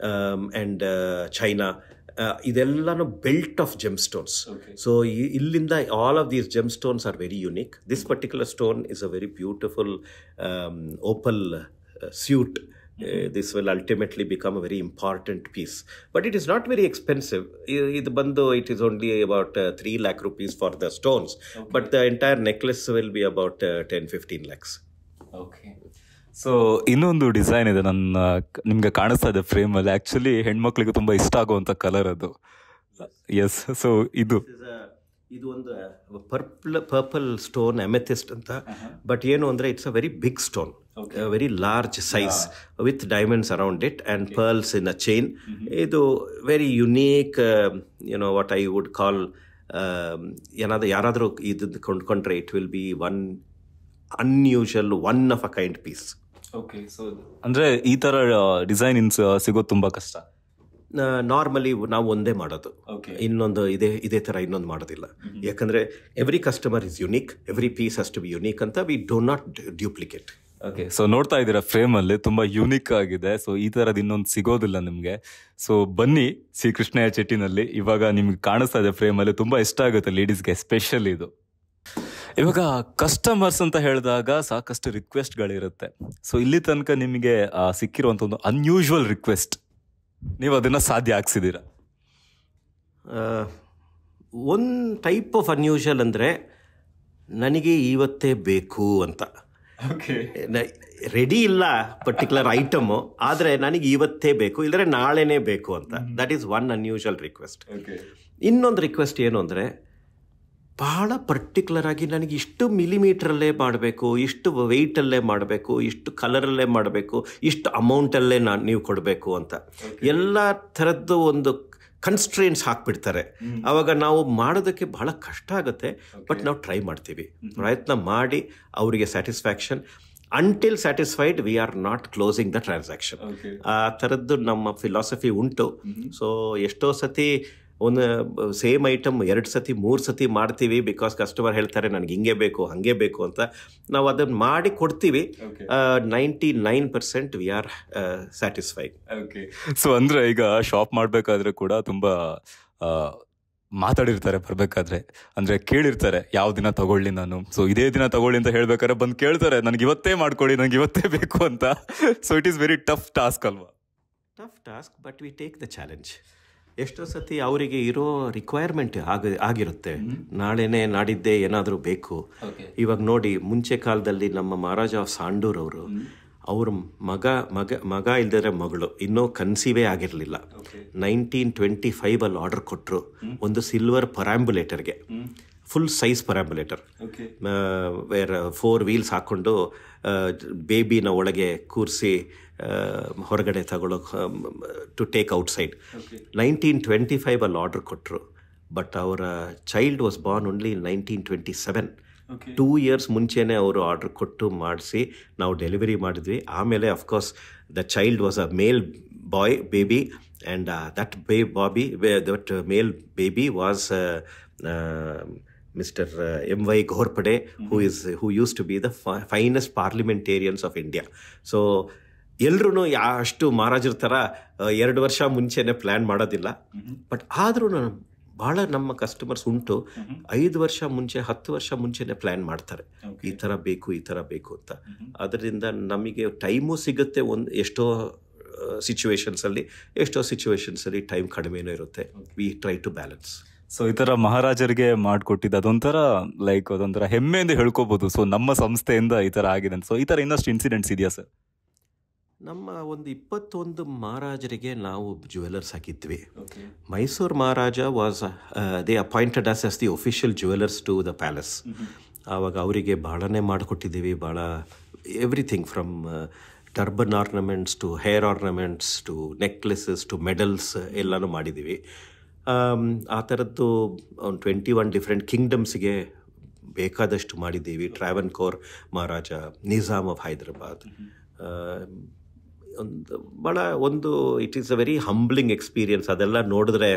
and China ಇದೆಲ್ಲನೂ belt of gem stones so ಇಲ್ಲಿಂದ all of these gem stones are very unique this particular stone is a very beautiful opal suite this will ultimately become a very important piece but it is not very expensive ಇದು ಬಂದು it is only about three lakh rupees for the stones but the entire necklace will be about ten fifteen lakhs okay so ಇನ್ನೊಂದು design ಇದೆ ನನ್ನ ನಿಮ್ಗೆ ಕಾಣಿಸ್ತಾ ಇದೆ ಫ್ರೇಮಲ್ಲಿ actually ಹೆಣ್ಮಕ್ಳಿಗೆ ತುಂಬಾ ಇಷ್ಟ ಆಗುವಂತ ಕಲರ್ ಅದು ಎಸ್ ಸೊ ಇದು ಇದು ಒಂದು ಪರ್ಪಲ್ ಪರ್ಪಲ್ ಸ್ಟೋನ್ ಎಮೆಥಿಸ್ಟ್ ಅಂತ ಬಟ್ uh-huh. ಏನು ಅಂದರೆ it's a very big stone very large size with diamonds around it and pearls in a chain ಇದು very unique you know what I would call ಏನಾದರೂ ಯಾರಾದರೂ ಇದು ಕೊಂಡ್ಕೊಂಡ್ರೆ it will be one unusual one of a kind piece okay so ಅಂದರೆ ಈ ತರ design ಇನ್ಸ್ ಸಿಗೋದು ತುಂಬ ಕಷ್ಟ ನಾರ್ಮಲಿ ನಾವು ಒಂದೇ ಮಾಡೋದು ಇನ್ನೊಂದು ಇದೇ ಇದೇ ಥರ ಇನ್ನೊಂದು ಮಾಡೋದಿಲ್ಲ ಯಾಕಂದರೆ every customer is unique every piece has to be unique ಅಂತ we do not duplicate okay so ನೋಡ್ತಾ ಇದ್ದೀರಾ ಫ್ರೇಮಲ್ಲಿ ತುಂಬ ಯೂನಿಕ್ ಆಗಿದೆ ಸೊ ಈ ಥರದ್ದು ಇನ್ನೊಂದು ಸಿಗೋದಿಲ್ಲ ನಿಮಗೆ ಸೊ ಬನ್ನಿ ಶ್ರೀ ಕೃಷ್ಣಯ್ಯ ಚೆಟ್ಟಿನಲ್ಲಿ ಇವಾಗ ನಿಮ್ಗೆ ಕಾಣಿಸ್ತಾ ಇದೆ ಫ್ರೇಮಲ್ಲಿ ತುಂಬ ಇಷ್ಟ ಆಗುತ್ತೆ ಲೇಡೀಸ್ಗೆ ಸ್ಪೆಷಲ್ ಇದು ಇವಾಗ ಕಸ್ಟಮರ್ಸ್ ಅಂತ ಹೇಳಿದಾಗ ಸಾಕಷ್ಟು ರಿಕ್ವೆಸ್ಟ್ಗಳಿರುತ್ತೆ ಸೊ ಇಲ್ಲಿ ತನಕ ನಿಮಗೆ ಸಿಕ್ಕಿರುವಂಥ ಒಂದು ಅನ್ಯೂಶ್ವಲ್ ರಿಕ್ವೆಸ್ಟ್ ನೀವು ಅದನ್ನು ಸಾಧ್ಯ ಆಗ್ಸಿದೀರ ಒಂದು ಟೈಪ್ ಆಫ್ ಅನ್ಯೂಶ್ವಲ್ ಅಂದರೆ ನನಗೆ ಇವತ್ತೇ ಬೇಕು ಅಂತ ಓಕೆ ರೆಡಿ ಇಲ್ಲ ಪರ್ಟಿಕ್ಯುಲರ್ ಐಟಮು ಆದರೆ ನನಗೆ ಇವತ್ತೇ ಬೇಕು ಇಲ್ಲದ್ರೆ ನಾಳೆನೇ ಬೇಕು ಅಂತ that is one unusual request ಇನ್ನೊಂದು ರಿಕ್ವೆಸ್ಟ್ ಏನು ಅಂದರೆ ಭಾಳ ಪರ್ಟಿಕ್ಯುಲರಾಗಿ ನನಗೆ ಇಷ್ಟು ಮಿಲಿಮೀಟ್ರಲ್ಲೇ ಮಾಡಬೇಕು ಇಷ್ಟು ವೆಯ್ಟಲ್ಲೇ ಮಾಡಬೇಕು ಇಷ್ಟು ಕಲರಲ್ಲೇ ಮಾಡಬೇಕು ಇಷ್ಟು ಅಮೌಂಟಲ್ಲೇ ನಾನು ನೀವು ಕೊಡಬೇಕು ಅಂತ ಎಲ್ಲ ಥರದ್ದು ಒಂದು ಕನ್ಸ್ಟ್ರೇನ್ಸ್ ಹಾಕ್ಬಿಡ್ತಾರೆ ಅವಾಗ ನಾವು ಮಾಡೋದಕ್ಕೆ ಬಹಳ ಕಷ್ಟ ಆಗುತ್ತೆ ಬಟ್ ನಾವು ಟ್ರೈ ಮಾಡ್ತೀವಿ ಪ್ರಯತ್ನ ಮಾಡಿ ಅವರಿಗೆ satisfaction until satisfied we are not closing the transaction ಆ ಥರದ್ದು ನಮ್ಮ ಫಿಲಾಸಫಿ ಉಂಟು ಸೊ ಎಷ್ಟೋ ಸತಿ ಒಂದು ಸೇಮ್ ಐಟಮ್ ಎರಡು ಸತಿ ಮೂರು ಸತಿ ಮಾಡ್ತೀವಿ ಬಿಕಾಸ್ ಕಸ್ಟಮರ್ ಹೇಳ್ತಾರೆ ನನಗೆ ಹಿಂಗೆ ಬೇಕು ಹಾಗೆ ಬೇಕು ಅಂತ ನಾವು ಅದನ್ನು ಮಾಡಿ ಕೊಡ್ತೀವಿ ninety nine percent we are satisfied okay so ಅಂದರೆ ಈಗ ಶಾಪ್ ಮಾಡಬೇಕಾದ್ರೆ ಕೂಡ ತುಂಬ ಮಾತಾಡಿರ್ತಾರೆ ಬರಬೇಕಾದ್ರೆ ಅಂದರೆ ಕೇಳಿರ್ತಾರೆ ಯಾವ ದಿನ ತಗೊಳ್ಳಿ ನಾನು ಸೊ ಇದೇ ದಿನ ತಗೊಳ್ಳಿ ಅಂತ ಹೇಳ್ಬೇಕಾದ್ರೆ ಬಂದು ಕೇಳ್ತಾರೆ ನನಗೆ ಇವತ್ತೇ ಮಾಡ್ಕೊಳ್ಳಿ ನನಗೆ ಇವತ್ತೇ ಬೇಕು ಅಂತ so it is very tough task ಅಲ್ವಾ tough task but we take the challenge ಎಷ್ಟೋ ಸತಿ ಅವರಿಗೆ ಇರೋ ರಿಕ್ವೈರ್ಮೆಂಟ್ ಆಗ ಆಗಿರುತ್ತೆ ನಾಳೆನೇ ನಾಡಿದ್ದೇ ಏನಾದರೂ ಬೇಕು ಇವಾಗ ನೋಡಿ ಮುಂಚೆ ಕಾಲದಲ್ಲಿ ನಮ್ಮ ಮಹಾರಾಜ ಸಾಂಡೂರ್ ಅವರು ಅವ್ರ ಮಗ ಮಗ ಮಗ ಇಲ್ದಿದ್ರೆ ಮಗಳು ಇನ್ನೂ ಕನ್ಸಿವೇ ಆಗಿರಲಿಲ್ಲ ನೈನ್ಟೀನ್ ಟ್ವೆಂಟಿ ಫೈವಲ್ಲಿ ಆರ್ಡರ್ ಕೊಟ್ಟರು ಒಂದು ಸಿಲ್ವರ್ ಪರಾಂಬುಲೇಟರ್ಗೆ full size perambulator where four wheels ಹಾಕ್ಕೊಂಡು ಬೇಬಿನ ಒಳಗೆ ಕೂರಿಸಿ uh, ಹೊರಗಡೆ ತಗೊಳ್ಳೋ to take outside nineteen twenty ಫೈವಲ್ಲಿ ಆರ್ಡ್ರ್ ಆರ್ಡರ್ ಕೊಟ್ಟರು ಬಟ್ ಅವರ child was born only nineteen twenty seven two years ಮುಂಚೆನೇ ಅವರು ಆರ್ಡ್ರ್ ಕೊಟ್ಟು ಮಾಡಿಸಿ ನಾವು ಡೆಲಿವರಿ ಮಾಡಿದ್ವಿ ಆಮೇಲೆ of course the child was a male boy baby and that ಬೇ baby that male baby was mister M Y Ghorpade who is who used to be the finest parliamentarians of India so ಎಲ್ಲರೂ ಯಾ ಅಷ್ಟು ಮಹಾರಾಜರ ಥರ ಎರಡು ವರ್ಷ ಮುಂಚೆನೇ ಪ್ಲ್ಯಾನ್ ಮಾಡೋದಿಲ್ಲ ಬಟ್ ಆದರೂ ಭಾಳ ನಮ್ಮ ಕಸ್ಟಮರ್ಸ್ ಉಂಟು mm-hmm. ಐದು ವರ್ಷ ಮುಂಚೆ ಹತ್ತು ವರ್ಷ ಮುಂಚೆನೇ ಪ್ಲ್ಯಾನ್ ಮಾಡ್ತಾರೆ ಈ ಥರ ಬೇಕು ಈ ಥರ ಬೇಕು ಅಂತ ಅದರಿಂದ mm-hmm. ನಮಗೆ ಟೈಮು ಸಿಗುತ್ತೆ ಒಂದು ಎಷ್ಟೋ ಸಿಚುವೇಶನ್ಸಲ್ಲಿ ಎಷ್ಟೋ ಸಿಚುವೇಶನ್ಸಲ್ಲಿ ಟೈಮ್ ಕಡಿಮೆನೂ ಇರುತ್ತೆ we try to balance so ಈ ತರ ಮಹಾರಾಜರಿಗೆ ಮಾಡಿಕೊಟ್ಟಿದ್ದು ಅದೊಂಥರ ಲೈಕ್ ಅದೊಂಥರ ಹೆಮ್ಮೆ ಎಂದು ಹೇಳ್ಕೋಬಹುದು ಸೊ ನಮ್ಮ ಸಂಸ್ಥೆಯಿಂದ ಈ ತರ ಆಗಿದೆ ಸೊ ಈ ತರ ಇನ್ನಷ್ಟು ಇನ್ಸಿಡೆಂಟ್ಸ್ ಇದೆಯಾ ಸರ್ ನಮ್ಮ ಒಂದು ಇಪ್ಪತ್ತೊಂದು ಮಹಾರಾಜರಿಗೆ ನಾವು ಜ್ಯುವೆಲರ್ಸ್ ಹಾಕಿದ್ವಿ Mysore Maharaja was they appointed as as the official jewellers to the palace ಆವಾಗ ಅವರಿಗೆ ಭಾಳನೇ ಮಾಡಿಕೊಟ್ಟಿದ್ದೀವಿ ಭಾಳ everything from turban ornaments to hair ornaments to necklaces to medals ಎಲ್ಲನೂ ಮಾಡಿದ್ದೀವಿ ಆ ಥರದ್ದು ಟ್ವೆಂಟಿ ಒನ್ ಡಿಫ್ರೆಂಟ್ ಕಿಂಗ್ಡಮ್ಸ್ಗೆ ಬೇಕಾದಷ್ಟು ಮಾಡಿದ್ದೀವಿ ಟ್ರಾವೆನ್ ಕೋರ್ ಮಹಾರಾಜ ನಿಜಾಮ್ ಆಫ್ ಹೈದರಾಬಾದ್ ಒಂದು ಭಾಳ ಒಂದು it is a very humbling experience ಅದೆಲ್ಲ ನೋಡಿದ್ರೆ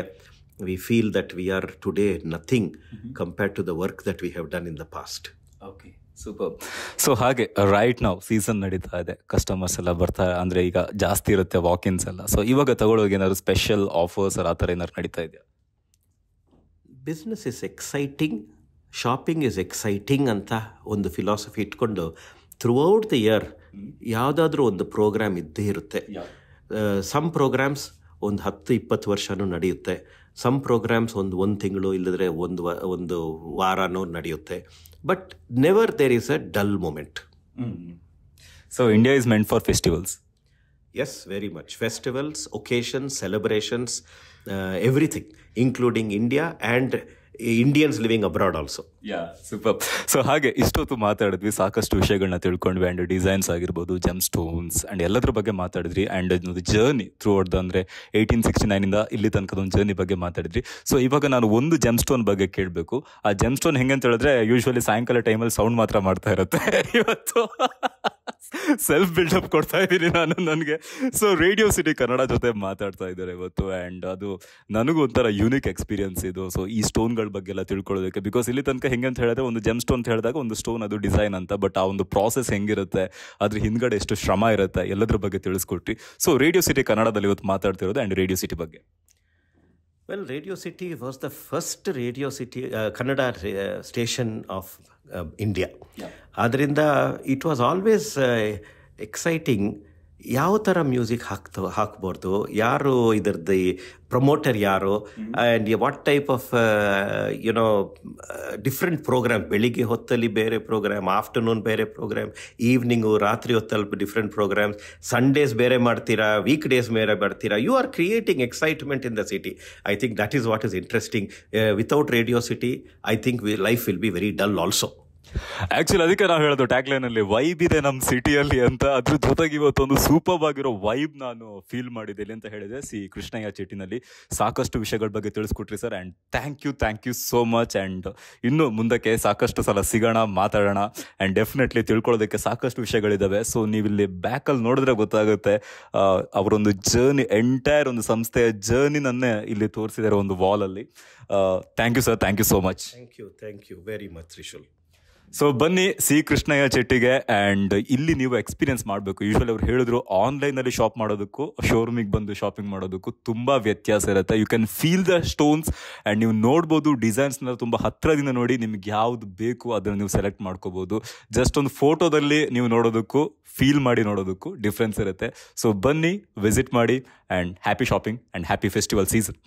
we feel that we are today nothing compared to the work that we have done in the past okay super so ಹಾಗೆ right ನಾವು ಸೀಸನ್ ನಡೀತಾ ಇದೆ customers ಎಲ್ಲ ಬರ್ತಾ ಅಂದರೆ ಈಗ ಜಾಸ್ತಿ ಇರುತ್ತೆ ವಾಕಿನ್ಸ್ ಎಲ್ಲ ಸೊ ಇವಾಗ ತಗೊಳ್ಳೋಗಿ ಏನಾದ್ರು ಸ್ಪೆಷಲ್ ಆಫರ್ಸ್ ಆ ಥರ ಏನಾದ್ರು ನಡೀತಾ ಇದೆಯಾ business is exciting shopping is exciting ಅಂತ ಒಂದು ಫಿಲಾಸಫಿ ಇಟ್ಕೊಂಡು ಥ್ರೂ ದ ಇಯರ್ ಯಾವುದಾದ್ರೂ ಒಂದು ಪ್ರೋಗ್ರಾಮ್ ಇದ್ದೇ ಇರುತ್ತೆ ಸಮ್ ಪ್ರೋಗ್ರಾಮ್ಸ್ uh, ಒಂದು ಹತ್ತು ಇಪ್ಪತ್ತು ವರ್ಷವೂ ನಡೆಯುತ್ತೆ ಸಮ್ ಪ್ರೋಗ್ರಾಮ್ಸ್ ಒಂದು ಒಂದು ತಿಂಗಳು ಇಲ್ಲದ್ರೆ ಒಂದು ಒಂದು ವಾರನೂ ನಡೆಯುತ್ತೆ but never there is a dull moment so India is meant for festivals yes very much festivals occasions celebrations everything including India and Indians living abroad also super so ಹಾಗೆ ಇಷ್ಟೊತ್ತು ಮಾತಾಡಿದ್ವಿ ಸಾಕಷ್ಟು ವಿಷಯಗಳನ್ನ ತಿಳ್ಕೊಂಡ್ವಿ ಆ್ಯಂಡ್ ಡಿಸೈನ್ಸ್ ಆಗಿರ್ಬೋದು ಜಮ್ stones and ಎಲ್ಲದ್ರ ಬಗ್ಗೆ ಮಾತಾಡಿದ್ರಿ ಆ್ಯಂಡ್ ಒಂದು ಜರ್ನಿ ಥ್ರೂ ಔಟ್ ಅಂದರೆ ಏಯ್ಟೀನ್ ಸಿಕ್ಸ್ಟಿ ನೈನಿಂದ ಇಲ್ಲಿ ತನಕದ ಜರ್ನಿ ಬಗ್ಗೆ ಮಾತಾಡಿದ್ರಿ ಸೊ ಇವಾಗ ನಾನು ಒಂದು ಜಮ್ ಸ್ಟೋನ್ ಬಗ್ಗೆ ಕೇಳಬೇಕು ಆ ಜಮ್ ಸ್ಟೋನ್ ಹೆಂಗೆ ಹೇಳಿದ್ರೆ ಯೂಶ್ವಲಿ ಸಾಯಂಕಾಲ ಟೈಮಲ್ಲಿ ಸೌಂಡ್ ಮಾತ್ರ ಮಾಡ್ತಾ ಇರುತ್ತೆ ಇವತ್ತು ಸೆಲ್ಫ್ ಬಿಲ್ಡಪ್ ಕೊಡ್ತಾ ಇದ್ದೀನಿ ನಾನು ನನಗೆ ಸೊ ರೇಡಿಯೋ ಸಿಟಿ ಕನ್ನಡ ಜೊತೆ ಮಾತಾಡ್ತಾ ಇದ್ದಾರೆ ಇವತ್ತು ಆ್ಯಂಡ್ ಅದು ನನಗೂ ಒಂಥರ ಯುನೀಕ್ ಎಕ್ಸ್ಪೀರಿಯನ್ಸ್ ಇದು ಸೊ ಈ ಸ್ಟೋನ್ಗಳು ಸ್ಟೋನ್ಗಳ ಬಗ್ಗೆ ಎಲ್ಲ ತಿಳ್ಕೊಳ್ಳೋದಕ್ಕೆ ಬಿಕಾಸ್ ಇಲ್ಲಿ ತನಕ ಹೆಂಗೆ ಅಂತ ಹೇಳಿದ್ರೆ ಒಂದು ಜೆಮ್ ಸ್ಟೋನ್ ಅಂತ ಹೇಳಿದಾಗ ಒಂದು ಸ್ಟೋನ್ ಅದು ಡಿಸೈನ್ ಅಂತ ಬಟ್ ಆ ಒಂದು ಪ್ರಾಸೆಸ್ ಹೆಂಗಿರುತ್ತೆ ಅದ್ರ ಹಿಂದ್ಗಡೆ ಎಷ್ಟು ಶ್ರಮ ಇರುತ್ತೆ ಎಲ್ಲದ್ರ ಬಗ್ಗೆ ತಿಳಿಸ್ಕೊಟ್ರಿ ಸೊ ರೇಡಿಯೋ ಸಿಟಿ ಕನ್ನಡದಲ್ಲಿ ಇವತ್ತು ಮಾತಾಡ್ತಿರೋದು ಆ್ಯಂಡ್ ರೇಡಿಯೋ ಸಿಟಿ ಬಗ್ಗೆ well radio city was the first radio city Kannada station of India ಆದ್ದರಿಂದ ಇಟ್ ವಾಸ್ ಆಲ್ವೇಸ್ ಎಕ್ಸೈಟಿಂಗ್ ಯಾವ ಥರ ಮ್ಯೂಸಿಕ್ ಹಾಕ್ತ ಹಾಕ್ಬಾರ್ದು ಯಾರು ಇದರದ್ದು ಪ್ರಮೋಟರ್ ಯಾರು and what type of you know different programme ಬೆಳಿಗ್ಗೆ ಹೊತ್ತಲ್ಲಿ ಬೇರೆ ಪ್ರೋಗ್ರಾಮ್ ಆಫ್ಟರ್ನೂನ್ ಬೇರೆ ಪ್ರೋಗ್ರಾಮ್ ಈವ್ನಿಂಗು ರಾತ್ರಿ ಹೊತ್ತಲ್ಲಿ ಡಿಫ್ರೆಂಟ್ ಪ್ರೋಗ್ರಾಮ್ಸ್ ಸಂಡೇಸ್ ಬೇರೆ ಮಾಡ್ತೀರಾ ವೀಕ್ ಡೇಸ್ ಬೇರೆ ಮಾಡ್ತೀರಾ you are creating excitement in the city I think that is what is interesting without radio city I think life will be very dull also actually ಅದಕ್ಕೆ ನಾವು ಹೇಳೋದು line ಅಲ್ಲಿ vibe ಇದೆ ನಮ್ಮ ಸಿಟಿಯಲ್ಲಿ ಅಂತ ಅದ್ರ ಜೊತೆಗೆ ಇವತ್ತೊಂದು ಸೂಪರ್ ಆಗಿರೋ ವೈಬ್ ನಾನು ಫೀಲ್ ಮಾಡಿದೆ ಅಂತ ಹೇಳಿದೆ ಸಿ ಕೃಷ್ಣಯ್ಯ ಚೀಟಿನಲ್ಲಿ ಸಾಕಷ್ಟು ವಿಷಯಗಳ ಬಗ್ಗೆ ತಿಳಿಸ್ಕೊಟ್ರಿ sir and thank you thank you so much and ಇನ್ನು ಮುಂದಕ್ಕೆ ಸಾಕಷ್ಟು ಸಲ ಸಿಗೋಣ ಮಾತಾಡೋಣ ಆ್ಯಂಡ್ ಡೆಫಿನೆಟ್ಲಿ ತಿಳ್ಕೊಳ್ಳೋದಕ್ಕೆ ಸಾಕಷ್ಟು ವಿಷಯಗಳಿದ್ದಾವೆ ಸೊ ನೀವು ಇಲ್ಲಿ ಬ್ಯಾಕಲ್ಲಿ ನೋಡಿದ್ರೆ ಗೊತ್ತಾಗುತ್ತೆ ಅವರೊಂದು ಜರ್ನಿ ಎಂಟೈರ್ ಒಂದು ಸಂಸ್ಥೆಯ ಜರ್ನಿ ನನ್ನೇ ಇಲ್ಲಿ ತೋರಿಸಿದ್ದಾರೆ ಒಂದು ವಾಲಲ್ಲಿ thank you sir thank you so much thank you thank you very much ರಿಶುಲ್ ಸೊ ಬನ್ನಿ ಸಿ ಕೃಷ್ಣಯ್ಯ ಚೆಟ್ಟಿಗೆ ಆ್ಯಂಡ್ ಇಲ್ಲಿ ನೀವು ಎಕ್ಸ್ಪೀರಿಯನ್ಸ್ ಮಾಡಬೇಕು ಯೂಶ್ವಲಿ ಅವ್ರು ಹೇಳಿದ್ರು ಆನ್ಲೈನಲ್ಲಿ ಶಾಪ್ ಮಾಡೋದಕ್ಕೂ ಶೋರೂಮಿಗೆ ಬಂದು ಶಾಪಿಂಗ್ ಮಾಡೋದಕ್ಕೂ ತುಂಬ ವ್ಯತ್ಯಾಸ ಇರುತ್ತೆ you can feel the stones and ನೀವು ನೋಡ್ಬೋದು ಡಿಸೈನ್ಸ್ನ ತುಂಬ ಹತ್ತಿರದಿಂದ ನೋಡಿ ನಿಮ್ಗೆ ಯಾವುದು ಬೇಕು ಅದನ್ನು ನೀವು ಸೆಲೆಕ್ಟ್ ಮಾಡ್ಕೋಬೋದು ಜಸ್ಟ್ ಒಂದು ಫೋಟೋದಲ್ಲಿ ನೀವು ನೋಡೋದಕ್ಕೂ ಫೀಲ್ ಮಾಡಿ ನೋಡೋದಕ್ಕೂ ಡಿಫ್ರೆನ್ಸ್ ಇರುತ್ತೆ ಸೊ ಬನ್ನಿ ವಿಸಿಟ್ ಮಾಡಿ and happy shopping and happy festival season